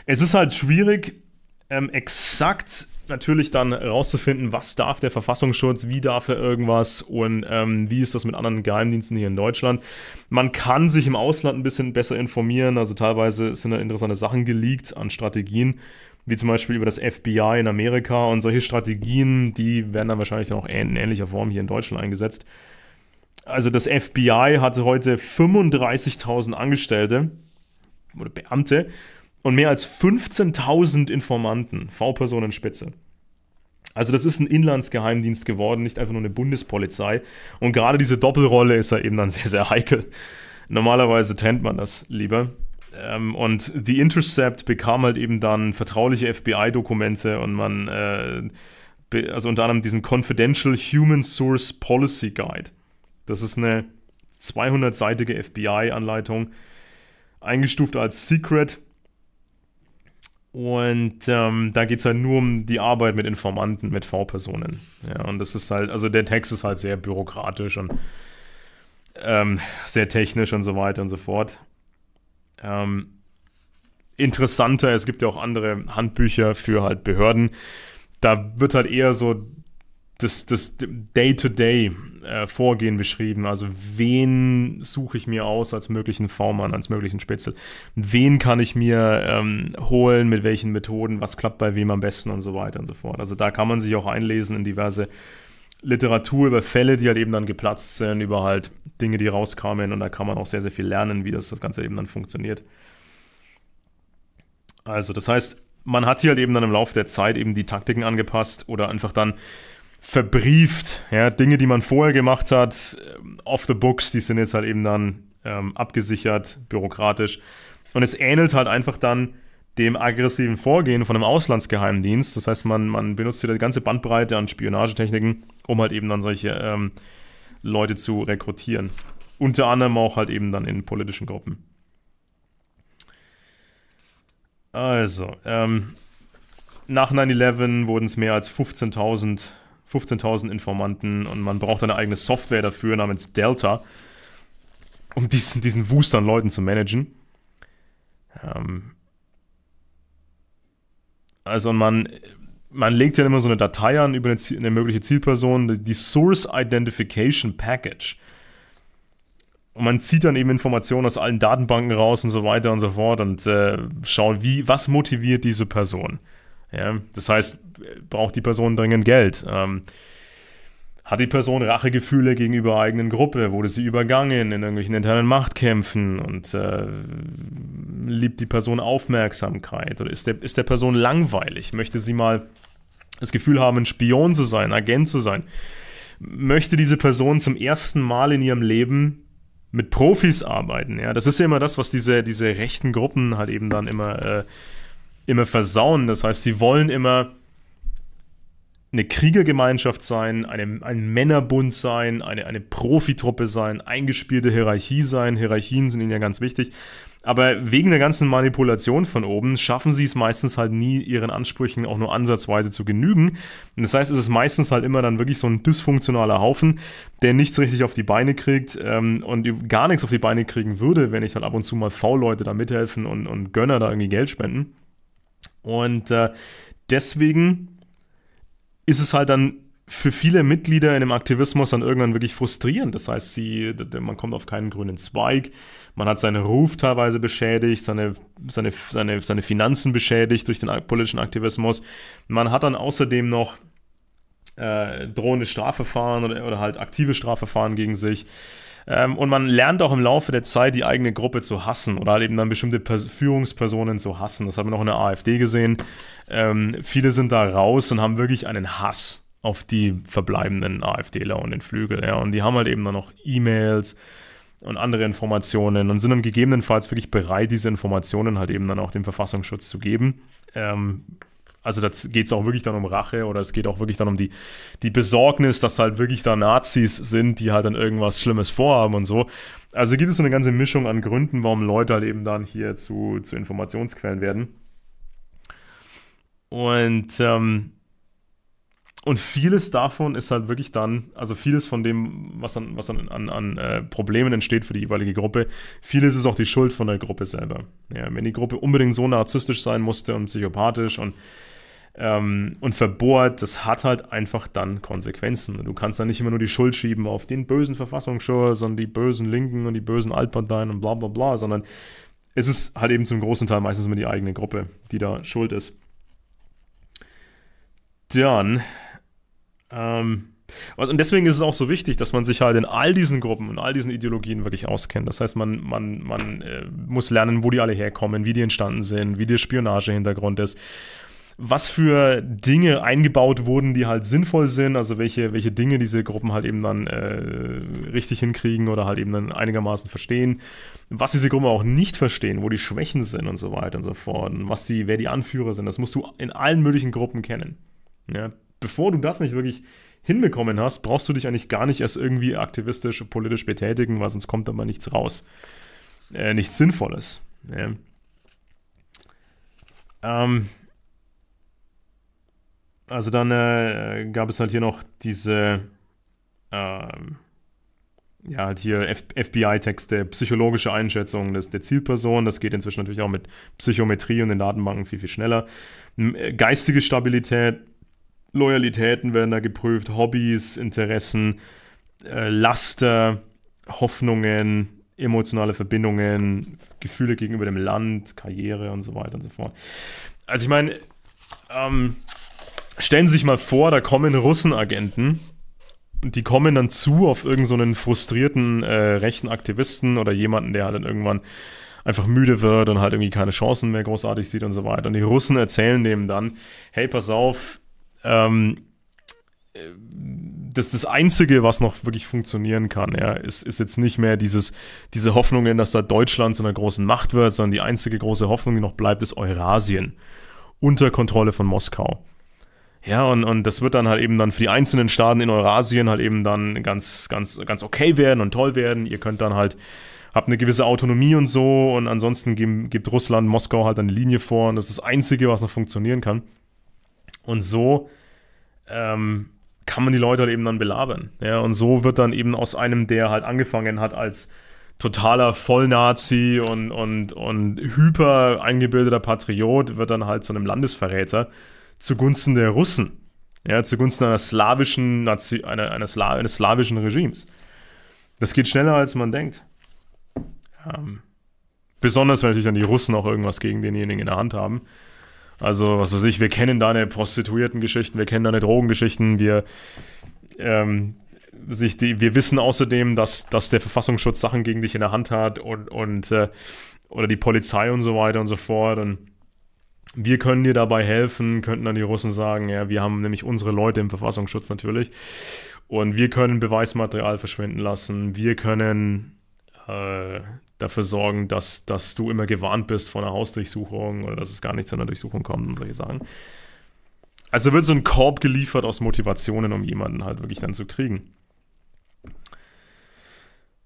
Es ist halt schwierig, ähm, exakt natürlich dann rauszufinden, was darf der Verfassungsschutz, wie darf er irgendwas und ähm, wie ist das mit anderen Geheimdiensten hier in Deutschland. Man kann sich im Ausland ein bisschen besser informieren, also teilweise sind da interessante Sachen geleakt an Strategien wie zum Beispiel über das FBI in Amerika und solche Strategien, die werden dann wahrscheinlich auch in ähnlicher Form hier in Deutschland eingesetzt. Also das FBI hatte heute 35.000 Angestellte oder Beamte und mehr als 15.000 Informanten, V-Personen Spitze. Also das ist ein Inlandsgeheimdienst geworden, nicht einfach nur eine Bundespolizei. Und gerade diese Doppelrolle ist ja eben dann sehr, sehr heikel. Normalerweise trennt man das lieber. Ähm, und The Intercept bekam halt eben dann vertrauliche FBI-Dokumente und man, äh, also unter anderem diesen Confidential Human Source Policy Guide. Das ist eine 200-seitige FBI-Anleitung, eingestuft als Secret. Und ähm, da geht es halt nur um die Arbeit mit Informanten, mit V-Personen. Ja, und das ist halt, also der Text ist halt sehr bürokratisch und ähm, sehr technisch und so weiter und so fort ähm, interessanter. Es gibt ja auch andere Handbücher für halt Behörden. Da wird halt eher so das, das Day-to-Day-Vorgehen äh, beschrieben. Also wen suche ich mir aus als möglichen V-Mann, als möglichen Spitzel? Wen kann ich mir ähm, holen, mit welchen Methoden, was klappt bei wem am besten und so weiter und so fort. Also da kann man sich auch einlesen in diverse Literatur über Fälle, die halt eben dann geplatzt sind, über halt Dinge, die rauskamen und da kann man auch sehr, sehr viel lernen, wie das, das Ganze eben dann funktioniert. Also das heißt, man hat hier halt eben dann im Laufe der Zeit eben die Taktiken angepasst oder einfach dann verbrieft, ja, Dinge, die man vorher gemacht hat, ähm, off the books, die sind jetzt halt eben dann ähm, abgesichert, bürokratisch und es ähnelt halt einfach dann dem aggressiven Vorgehen von einem Auslandsgeheimdienst. Das heißt, man, man benutzt hier die ganze Bandbreite an Spionagetechniken, um halt eben dann solche ähm, Leute zu rekrutieren. Unter anderem auch halt eben dann in politischen Gruppen. Also, ähm, nach 9-11 wurden es mehr als 15.000 15 Informanten und man braucht eine eigene Software dafür namens Delta, um diesen, diesen Wust an Leuten zu managen. Ähm, also man, man legt ja immer so eine Datei an über eine, eine mögliche Zielperson, die Source Identification Package. Und man zieht dann eben Informationen aus allen Datenbanken raus und so weiter und so fort und äh, schaut, wie, was motiviert diese Person. Ja, das heißt, braucht die Person dringend Geld? Ähm, hat die Person Rachegefühle gegenüber der eigenen Gruppe? Wurde sie übergangen in irgendwelchen internen Machtkämpfen? Und äh, liebt die Person Aufmerksamkeit? Oder ist der, ist der Person langweilig? Möchte sie mal das Gefühl haben, ein Spion zu sein, Agent zu sein? Möchte diese Person zum ersten Mal in ihrem Leben mit Profis arbeiten? Ja, das ist ja immer das, was diese, diese rechten Gruppen halt eben dann immer, äh, immer versauen. Das heißt, sie wollen immer eine Kriegergemeinschaft sein, eine, ein Männerbund sein, eine, eine Profitruppe sein, eingespielte Hierarchie sein. Hierarchien sind ihnen ja ganz wichtig. Aber wegen der ganzen Manipulation von oben schaffen sie es meistens halt nie, ihren Ansprüchen auch nur ansatzweise zu genügen. Und das heißt, es ist meistens halt immer dann wirklich so ein dysfunktionaler Haufen, der nichts richtig auf die Beine kriegt ähm, und gar nichts auf die Beine kriegen würde, wenn ich halt ab und zu mal V-Leute da mithelfen und, und Gönner da irgendwie Geld spenden. Und äh, deswegen ist es halt dann für viele Mitglieder in dem Aktivismus dann irgendwann wirklich frustrierend. Das heißt, sie, man kommt auf keinen grünen Zweig, man hat seinen Ruf teilweise beschädigt, seine, seine, seine, seine Finanzen beschädigt durch den politischen Aktivismus. Man hat dann außerdem noch äh, drohende Strafverfahren oder, oder, halt aktive Strafverfahren gegen sich. Ähm, und man lernt auch im Laufe der Zeit, die eigene Gruppe zu hassen oder halt eben dann bestimmte Pers Führungspersonen zu hassen. Das haben wir noch in der AfD gesehen. Ähm, viele sind da raus und haben wirklich einen Hass auf die verbleibenden AfDler und den Flügel. Ja. Und die haben halt eben dann noch E-Mails und andere Informationen und sind dann gegebenenfalls wirklich bereit, diese Informationen halt eben dann auch dem Verfassungsschutz zu geben. Ähm, also da geht es auch wirklich dann um Rache oder es geht auch wirklich dann um die, die Besorgnis, dass halt wirklich da Nazis sind, die halt dann irgendwas Schlimmes vorhaben und so. Also gibt es so eine ganze Mischung an Gründen, warum Leute halt eben dann hier zu, zu Informationsquellen werden. Und, ähm, und vieles davon ist halt wirklich dann, also vieles von dem, was dann, was dann an, an äh, Problemen entsteht für die jeweilige Gruppe, vieles ist auch die Schuld von der Gruppe selber. Ja, wenn die Gruppe unbedingt so narzisstisch sein musste und psychopathisch und ähm, und verbohrt, das hat halt einfach dann Konsequenzen. du kannst dann nicht immer nur die Schuld schieben auf den bösen Verfassungsschutz und die bösen Linken und die bösen Altparteien und bla bla bla, sondern es ist halt eben zum großen Teil meistens immer die eigene Gruppe, die da schuld ist. Dann, ähm, und deswegen ist es auch so wichtig, dass man sich halt in all diesen Gruppen und all diesen Ideologien wirklich auskennt. Das heißt, man, man, man äh, muss lernen, wo die alle herkommen, wie die entstanden sind, wie der Spionagehintergrund ist was für Dinge eingebaut wurden, die halt sinnvoll sind, also welche, welche Dinge diese Gruppen halt eben dann äh, richtig hinkriegen oder halt eben dann einigermaßen verstehen, was diese Gruppen auch nicht verstehen, wo die Schwächen sind und so weiter und so fort und was die, wer die Anführer sind, das musst du in allen möglichen Gruppen kennen. Ja? Bevor du das nicht wirklich hinbekommen hast, brauchst du dich eigentlich gar nicht erst irgendwie aktivistisch, politisch betätigen, weil sonst kommt dann mal nichts raus. Äh, nichts Sinnvolles. Ja. Ähm, also dann äh, gab es halt hier noch diese, ähm, ja, halt hier FBI-Texte, psychologische Einschätzungen des, der Zielperson. Das geht inzwischen natürlich auch mit Psychometrie und den Datenbanken viel, viel schneller. Äh, geistige Stabilität, Loyalitäten werden da geprüft, Hobbys, Interessen, äh, Laster, Hoffnungen, emotionale Verbindungen, Gefühle gegenüber dem Land, Karriere und so weiter und so fort. Also ich meine, ähm, Stellen Sie sich mal vor, da kommen Russenagenten und die kommen dann zu auf irgendeinen so frustrierten äh, rechten Aktivisten oder jemanden, der halt dann irgendwann einfach müde wird und halt irgendwie keine Chancen mehr großartig sieht und so weiter. Und die Russen erzählen dem dann, hey, pass auf, ähm, äh, das, das Einzige, was noch wirklich funktionieren kann, ja, ist, ist jetzt nicht mehr dieses, diese Hoffnungen, dass da Deutschland zu einer großen Macht wird, sondern die einzige große Hoffnung, die noch bleibt, ist Eurasien unter Kontrolle von Moskau. Ja, und, und das wird dann halt eben dann für die einzelnen Staaten in Eurasien halt eben dann ganz, ganz, ganz okay werden und toll werden. Ihr könnt dann halt, habt eine gewisse Autonomie und so und ansonsten geben, gibt Russland, Moskau halt eine Linie vor und das ist das Einzige, was noch funktionieren kann. Und so ähm, kann man die Leute halt eben dann belabern. Ja, und so wird dann eben aus einem, der halt angefangen hat als totaler Vollnazi und, und, und hyper eingebildeter Patriot, wird dann halt zu einem Landesverräter zugunsten der Russen, ja, zugunsten einer slawischen, Nazi einer, einer Sla eines slawischen Regimes. Das geht schneller, als man denkt. Ähm, besonders, wenn natürlich dann die Russen auch irgendwas gegen denjenigen in der Hand haben. Also, was weiß ich, wir kennen deine Prostituiertengeschichten, wir kennen deine Drogengeschichten, wir, ähm, sich die, wir wissen außerdem, dass, dass der Verfassungsschutz Sachen gegen dich in der Hand hat und, und äh, oder die Polizei und so weiter und so fort. Und wir können dir dabei helfen, könnten dann die Russen sagen, ja, wir haben nämlich unsere Leute im Verfassungsschutz natürlich und wir können Beweismaterial verschwinden lassen, wir können äh, dafür sorgen, dass, dass du immer gewarnt bist von einer Hausdurchsuchung oder dass es gar nicht zu einer Durchsuchung kommt und solche Sachen. Also wird so ein Korb geliefert aus Motivationen, um jemanden halt wirklich dann zu kriegen.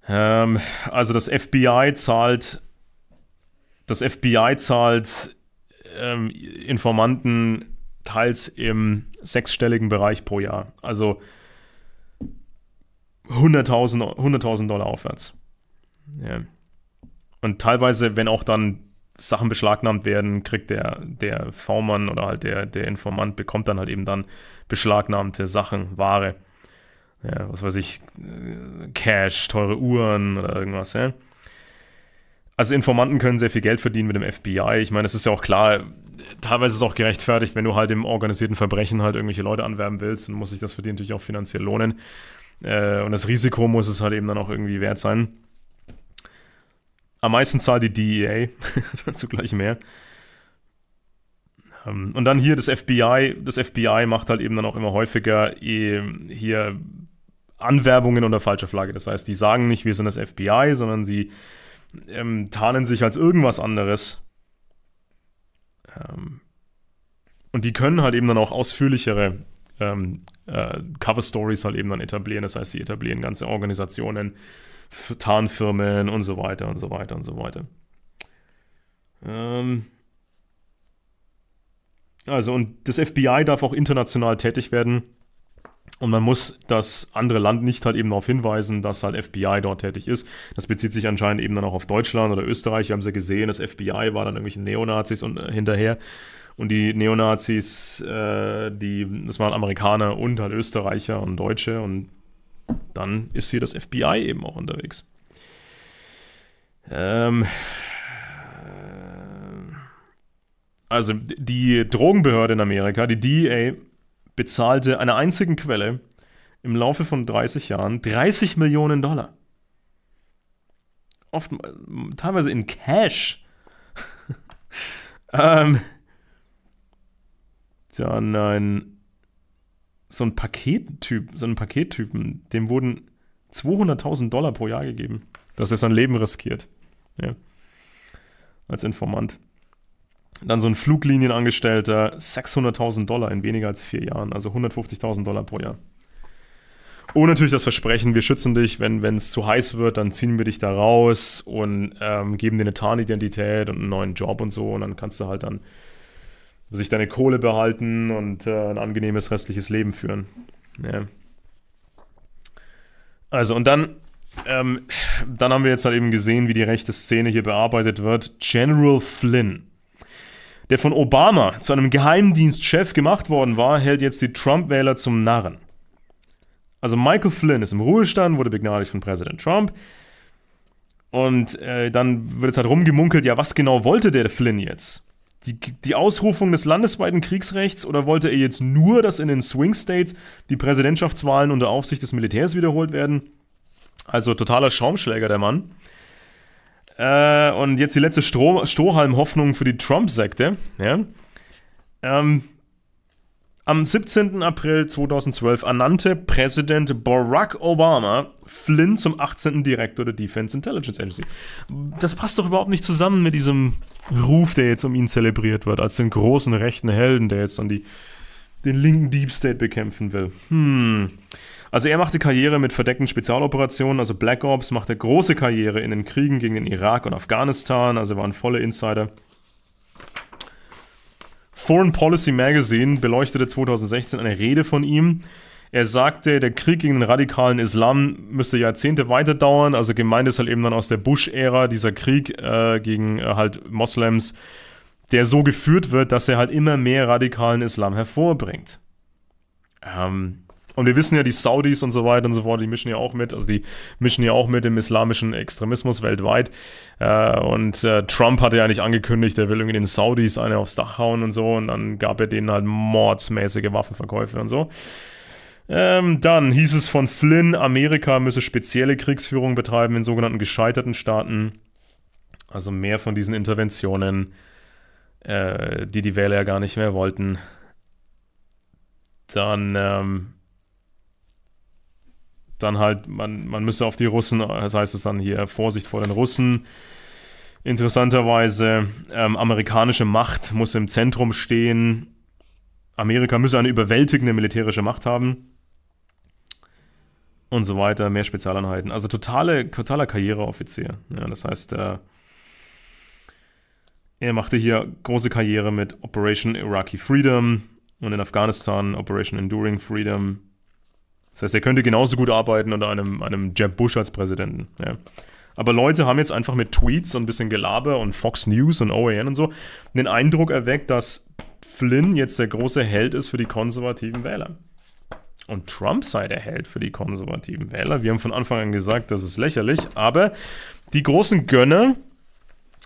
Ähm, also das FBI zahlt, das FBI zahlt ähm, Informanten teils im sechsstelligen Bereich pro Jahr. Also 100.000 Dollar aufwärts. Ja. Und teilweise, wenn auch dann Sachen beschlagnahmt werden, kriegt der, der V-Mann oder halt der, der Informant bekommt dann halt eben dann beschlagnahmte Sachen, Ware. Ja, was weiß ich, äh, Cash, teure Uhren oder irgendwas, ja also Informanten können sehr viel Geld verdienen mit dem FBI. Ich meine, es ist ja auch klar, teilweise ist es auch gerechtfertigt, wenn du halt im organisierten Verbrechen halt irgendwelche Leute anwerben willst, dann muss sich das für die natürlich auch finanziell lohnen. Äh, und das Risiko muss es halt eben dann auch irgendwie wert sein. Am meisten zahlt die DEA, [LAUGHS] dazu gleich mehr. Ähm, und dann hier das FBI. Das FBI macht halt eben dann auch immer häufiger ähm, hier Anwerbungen unter falscher Flagge. Das heißt, die sagen nicht, wir sind das FBI, sondern sie ähm, tarnen sich als irgendwas anderes. Ähm, und die können halt eben dann auch ausführlichere ähm, äh, Cover-Stories halt eben dann etablieren. Das heißt, die etablieren ganze Organisationen, Tarnfirmen und so weiter und so weiter und so weiter. Ähm. Also, und das FBI darf auch international tätig werden. Und man muss das andere Land nicht halt eben darauf hinweisen, dass halt FBI dort tätig ist. Das bezieht sich anscheinend eben dann auch auf Deutschland oder Österreich. Wir haben es ja gesehen, das FBI war dann irgendwelche Neonazis und äh, hinterher. Und die Neonazis, äh, die, das waren Amerikaner und halt Österreicher und Deutsche. Und dann ist hier das FBI eben auch unterwegs. Ähm, äh, also die Drogenbehörde in Amerika, die DEA, bezahlte einer einzigen Quelle im Laufe von 30 Jahren 30 Millionen Dollar. Oft, teilweise in Cash. [LAUGHS] ähm, dann ein, so ein Pakettyp, so einen Pakettypen, dem wurden 200.000 Dollar pro Jahr gegeben, dass er sein Leben riskiert. Ja. Als Informant. Dann so ein Fluglinienangestellter, 600.000 Dollar in weniger als vier Jahren, also 150.000 Dollar pro Jahr. Und natürlich das Versprechen, wir schützen dich, wenn es zu heiß wird, dann ziehen wir dich da raus und ähm, geben dir eine Tarnidentität und einen neuen Job und so. Und dann kannst du halt dann sich deine Kohle behalten und äh, ein angenehmes restliches Leben führen. Ja. Also, und dann, ähm, dann haben wir jetzt halt eben gesehen, wie die rechte Szene hier bearbeitet wird. General Flynn der von Obama zu einem Geheimdienstchef gemacht worden war, hält jetzt die Trump-Wähler zum Narren. Also Michael Flynn ist im Ruhestand, wurde begnadigt von Präsident Trump. Und äh, dann wird jetzt halt rumgemunkelt, ja, was genau wollte der Flynn jetzt? Die, die Ausrufung des landesweiten Kriegsrechts oder wollte er jetzt nur, dass in den Swing States die Präsidentschaftswahlen unter Aufsicht des Militärs wiederholt werden? Also totaler Schaumschläger, der Mann. Äh, und jetzt die letzte Strohhalm-Hoffnung für die Trump-Sekte. Ja? Ähm, am 17. April 2012 ernannte Präsident Barack Obama Flynn zum 18. Direktor der Defense Intelligence Agency. Das passt doch überhaupt nicht zusammen mit diesem Ruf, der jetzt um ihn zelebriert wird, als den großen rechten Helden, der jetzt an die, den linken Deep State bekämpfen will. Hm. Also er machte Karriere mit verdeckten Spezialoperationen, also Black Ops machte große Karriere in den Kriegen gegen den Irak und Afghanistan, also war ein voller Insider. Foreign Policy Magazine beleuchtete 2016 eine Rede von ihm. Er sagte, der Krieg gegen den radikalen Islam müsste Jahrzehnte weiter dauern. Also gemeint ist halt eben dann aus der Bush-Ära dieser Krieg äh, gegen äh, halt Moslems, der so geführt wird, dass er halt immer mehr radikalen Islam hervorbringt. Ähm, und wir wissen ja, die Saudis und so weiter und so fort, die mischen ja auch mit, also die mischen ja auch mit dem islamischen Extremismus weltweit. Äh, und äh, Trump hatte ja eigentlich angekündigt, er will irgendwie den Saudis eine aufs Dach hauen und so. Und dann gab er denen halt mordsmäßige Waffenverkäufe und so. Ähm, dann hieß es von Flynn, Amerika müsse spezielle Kriegsführung betreiben in sogenannten gescheiterten Staaten. Also mehr von diesen Interventionen, äh, die die Wähler ja gar nicht mehr wollten. Dann ähm, dann halt, man, man müsse auf die Russen, das heißt es dann hier, Vorsicht vor den Russen. Interessanterweise, ähm, amerikanische Macht muss im Zentrum stehen. Amerika müsse eine überwältigende militärische Macht haben. Und so weiter, mehr Spezialeinheiten. Also totale, totaler Karriereoffizier. Ja, das heißt, äh, er machte hier große Karriere mit Operation Iraqi Freedom und in Afghanistan Operation Enduring Freedom das heißt, er könnte genauso gut arbeiten unter einem, einem Jeb Bush als Präsidenten. Ja. Aber Leute haben jetzt einfach mit Tweets und ein bisschen Gelaber und Fox News und OAN und so den Eindruck erweckt, dass Flynn jetzt der große Held ist für die konservativen Wähler. Und Trump sei der Held für die konservativen Wähler. Wir haben von Anfang an gesagt, das ist lächerlich, aber die großen Gönner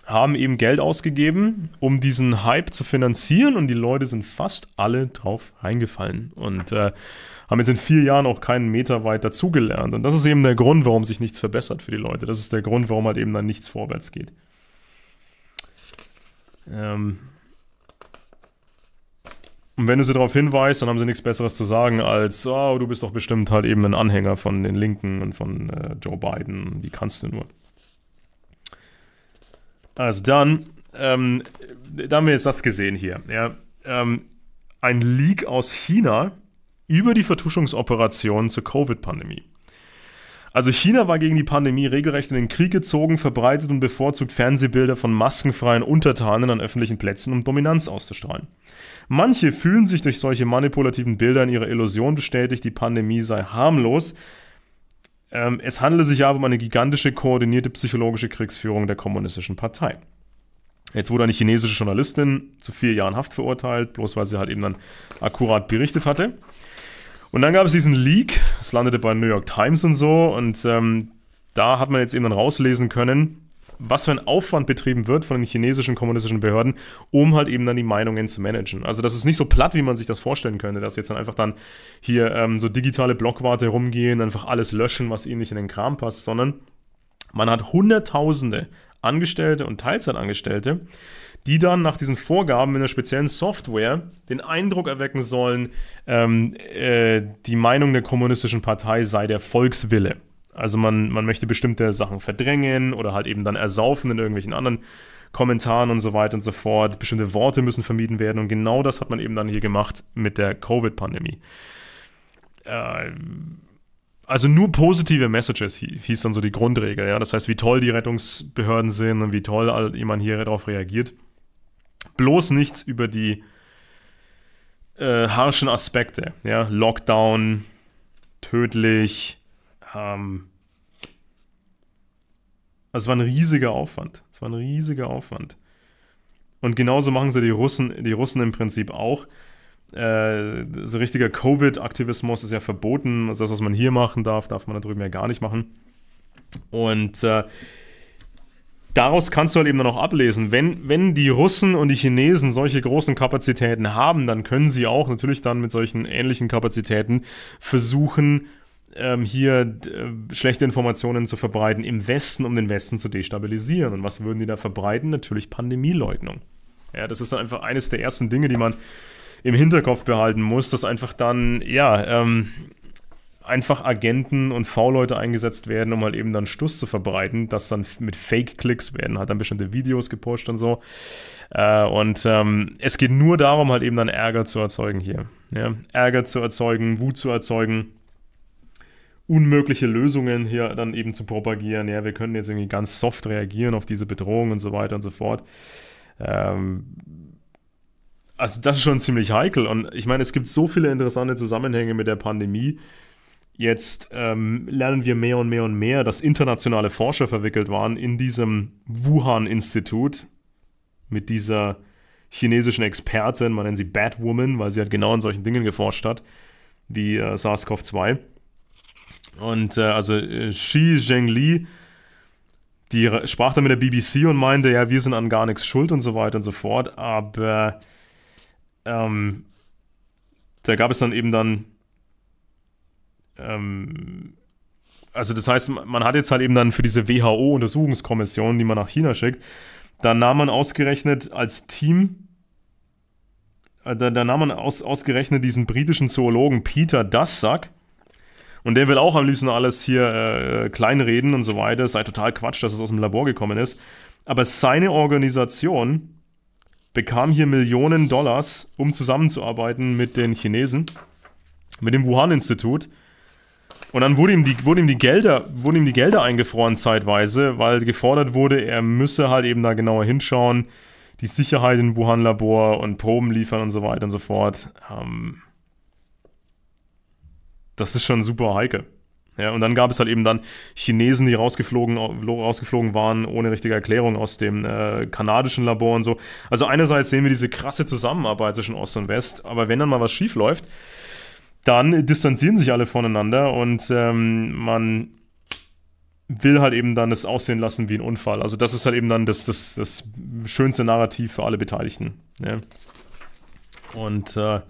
haben eben Geld ausgegeben, um diesen Hype zu finanzieren und die Leute sind fast alle drauf reingefallen. Und äh, haben jetzt in vier Jahren auch keinen Meter weit dazugelernt. Und das ist eben der Grund, warum sich nichts verbessert für die Leute. Das ist der Grund, warum halt eben dann nichts vorwärts geht. Ähm und wenn du sie darauf hinweist, dann haben sie nichts Besseres zu sagen als, oh, du bist doch bestimmt halt eben ein Anhänger von den Linken und von äh, Joe Biden. Wie kannst du nur? Also dann, ähm, da haben wir jetzt das gesehen hier. Ja, ähm, ein Leak aus China über die Vertuschungsoperation zur Covid-Pandemie. Also China war gegen die Pandemie regelrecht in den Krieg gezogen, verbreitet und bevorzugt Fernsehbilder von maskenfreien Untertanen an öffentlichen Plätzen, um Dominanz auszustrahlen. Manche fühlen sich durch solche manipulativen Bilder in ihrer Illusion bestätigt, die Pandemie sei harmlos. Ähm, es handele sich aber um eine gigantische koordinierte psychologische Kriegsführung der kommunistischen Partei. Jetzt wurde eine chinesische Journalistin zu vier Jahren Haft verurteilt, bloß weil sie halt eben dann akkurat berichtet hatte. Und dann gab es diesen Leak, es landete bei New York Times und so, und ähm, da hat man jetzt eben dann rauslesen können, was für ein Aufwand betrieben wird von den chinesischen kommunistischen Behörden, um halt eben dann die Meinungen zu managen. Also das ist nicht so platt, wie man sich das vorstellen könnte, dass jetzt dann einfach dann hier ähm, so digitale Blockwarte rumgehen, einfach alles löschen, was ihnen eh nicht in den Kram passt, sondern man hat Hunderttausende Angestellte und Teilzeitangestellte, die dann nach diesen Vorgaben in einer speziellen Software den Eindruck erwecken sollen, ähm, äh, die Meinung der kommunistischen Partei sei der Volkswille. Also man, man möchte bestimmte Sachen verdrängen oder halt eben dann ersaufen in irgendwelchen anderen Kommentaren und so weiter und so fort. Bestimmte Worte müssen vermieden werden und genau das hat man eben dann hier gemacht mit der Covid-Pandemie. Äh, also nur positive Messages hieß dann so die Grundregel. Ja? Das heißt, wie toll die Rettungsbehörden sind und wie toll jemand hier darauf reagiert. Bloß nichts über die äh, harschen Aspekte. Ja? Lockdown, tödlich. Ähm also es war ein riesiger Aufwand. Es war ein riesiger Aufwand. Und genauso machen sie die Russen, die Russen im Prinzip auch. Äh, so richtiger Covid-Aktivismus ist ja verboten. Also das, was man hier machen darf, darf man da drüben ja gar nicht machen. Und äh, daraus kannst du halt eben dann auch ablesen, wenn, wenn die Russen und die Chinesen solche großen Kapazitäten haben, dann können sie auch natürlich dann mit solchen ähnlichen Kapazitäten versuchen, ähm, hier äh, schlechte Informationen zu verbreiten im Westen, um den Westen zu destabilisieren. Und was würden die da verbreiten? Natürlich Pandemieleugnung. Ja, das ist dann einfach eines der ersten Dinge, die man im Hinterkopf behalten muss, dass einfach dann, ja, ähm, einfach Agenten und V-Leute eingesetzt werden, um halt eben dann Stuss zu verbreiten, dass dann mit fake clicks werden halt dann bestimmte Videos gepusht und so. Äh, und ähm, es geht nur darum, halt eben dann Ärger zu erzeugen hier. Ja? Ärger zu erzeugen, Wut zu erzeugen, unmögliche Lösungen hier dann eben zu propagieren. Ja, wir können jetzt irgendwie ganz soft reagieren auf diese Bedrohung und so weiter und so fort. Ähm, also das ist schon ziemlich heikel. Und ich meine, es gibt so viele interessante Zusammenhänge mit der Pandemie. Jetzt ähm, lernen wir mehr und mehr und mehr, dass internationale Forscher verwickelt waren in diesem Wuhan-Institut mit dieser chinesischen Expertin, man nennt sie Batwoman, weil sie halt genau an solchen Dingen geforscht hat, wie äh, SARS-CoV-2. Und äh, also äh, Xi Zhengli, die sprach dann mit der BBC und meinte, ja, wir sind an gar nichts schuld und so weiter und so fort, aber ähm, da gab es dann eben dann, ähm, also das heißt, man hat jetzt halt eben dann für diese WHO-Untersuchungskommission, die man nach China schickt, da nahm man ausgerechnet als Team, äh, da, da nahm man aus, ausgerechnet diesen britischen Zoologen Peter Dassack. und der will auch am liebsten alles hier äh, kleinreden und so weiter. sei halt total Quatsch, dass es aus dem Labor gekommen ist. Aber seine Organisation bekam hier Millionen Dollars, um zusammenzuarbeiten mit den Chinesen, mit dem Wuhan-Institut. Und dann wurde ihm die, wurden ihm die Gelder, wurden ihm die Gelder eingefroren zeitweise, weil gefordert wurde, er müsse halt eben da genauer hinschauen, die Sicherheit im Wuhan-Labor und Proben liefern und so weiter und so fort. Ähm, das ist schon super heikel. Ja, und dann gab es halt eben dann Chinesen, die rausgeflogen, rausgeflogen waren, ohne richtige Erklärung aus dem äh, kanadischen Labor und so. Also einerseits sehen wir diese krasse Zusammenarbeit zwischen Ost und West, aber wenn dann mal was schief läuft, dann distanzieren sich alle voneinander und ähm, man will halt eben dann das aussehen lassen wie ein Unfall. Also das ist halt eben dann das, das, das schönste Narrativ für alle Beteiligten. Ja. Und äh,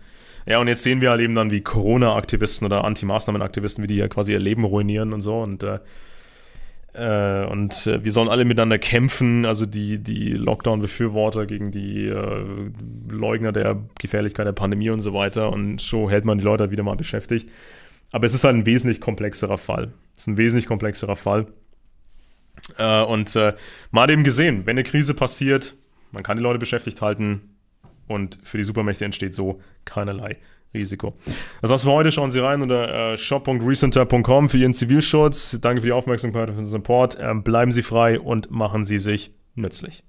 ja, und jetzt sehen wir halt eben dann, wie Corona-Aktivisten oder Anti-Maßnahmen-Aktivisten, wie die ja quasi ihr Leben ruinieren und so. Und, äh, äh und äh, wir sollen alle miteinander kämpfen, also die, die Lockdown-Befürworter gegen die äh, Leugner der Gefährlichkeit der Pandemie und so weiter. Und so hält man die Leute halt wieder mal beschäftigt. Aber es ist halt ein wesentlich komplexerer Fall. Es ist ein wesentlich komplexerer Fall. Äh, und man hat eben gesehen, wenn eine Krise passiert, man kann die Leute beschäftigt halten, und für die Supermächte entsteht so keinerlei Risiko. Das war's für heute. Schauen Sie rein unter äh, shop.recenter.com für Ihren Zivilschutz. Danke für die Aufmerksamkeit und für den Support. Ähm, bleiben Sie frei und machen Sie sich nützlich.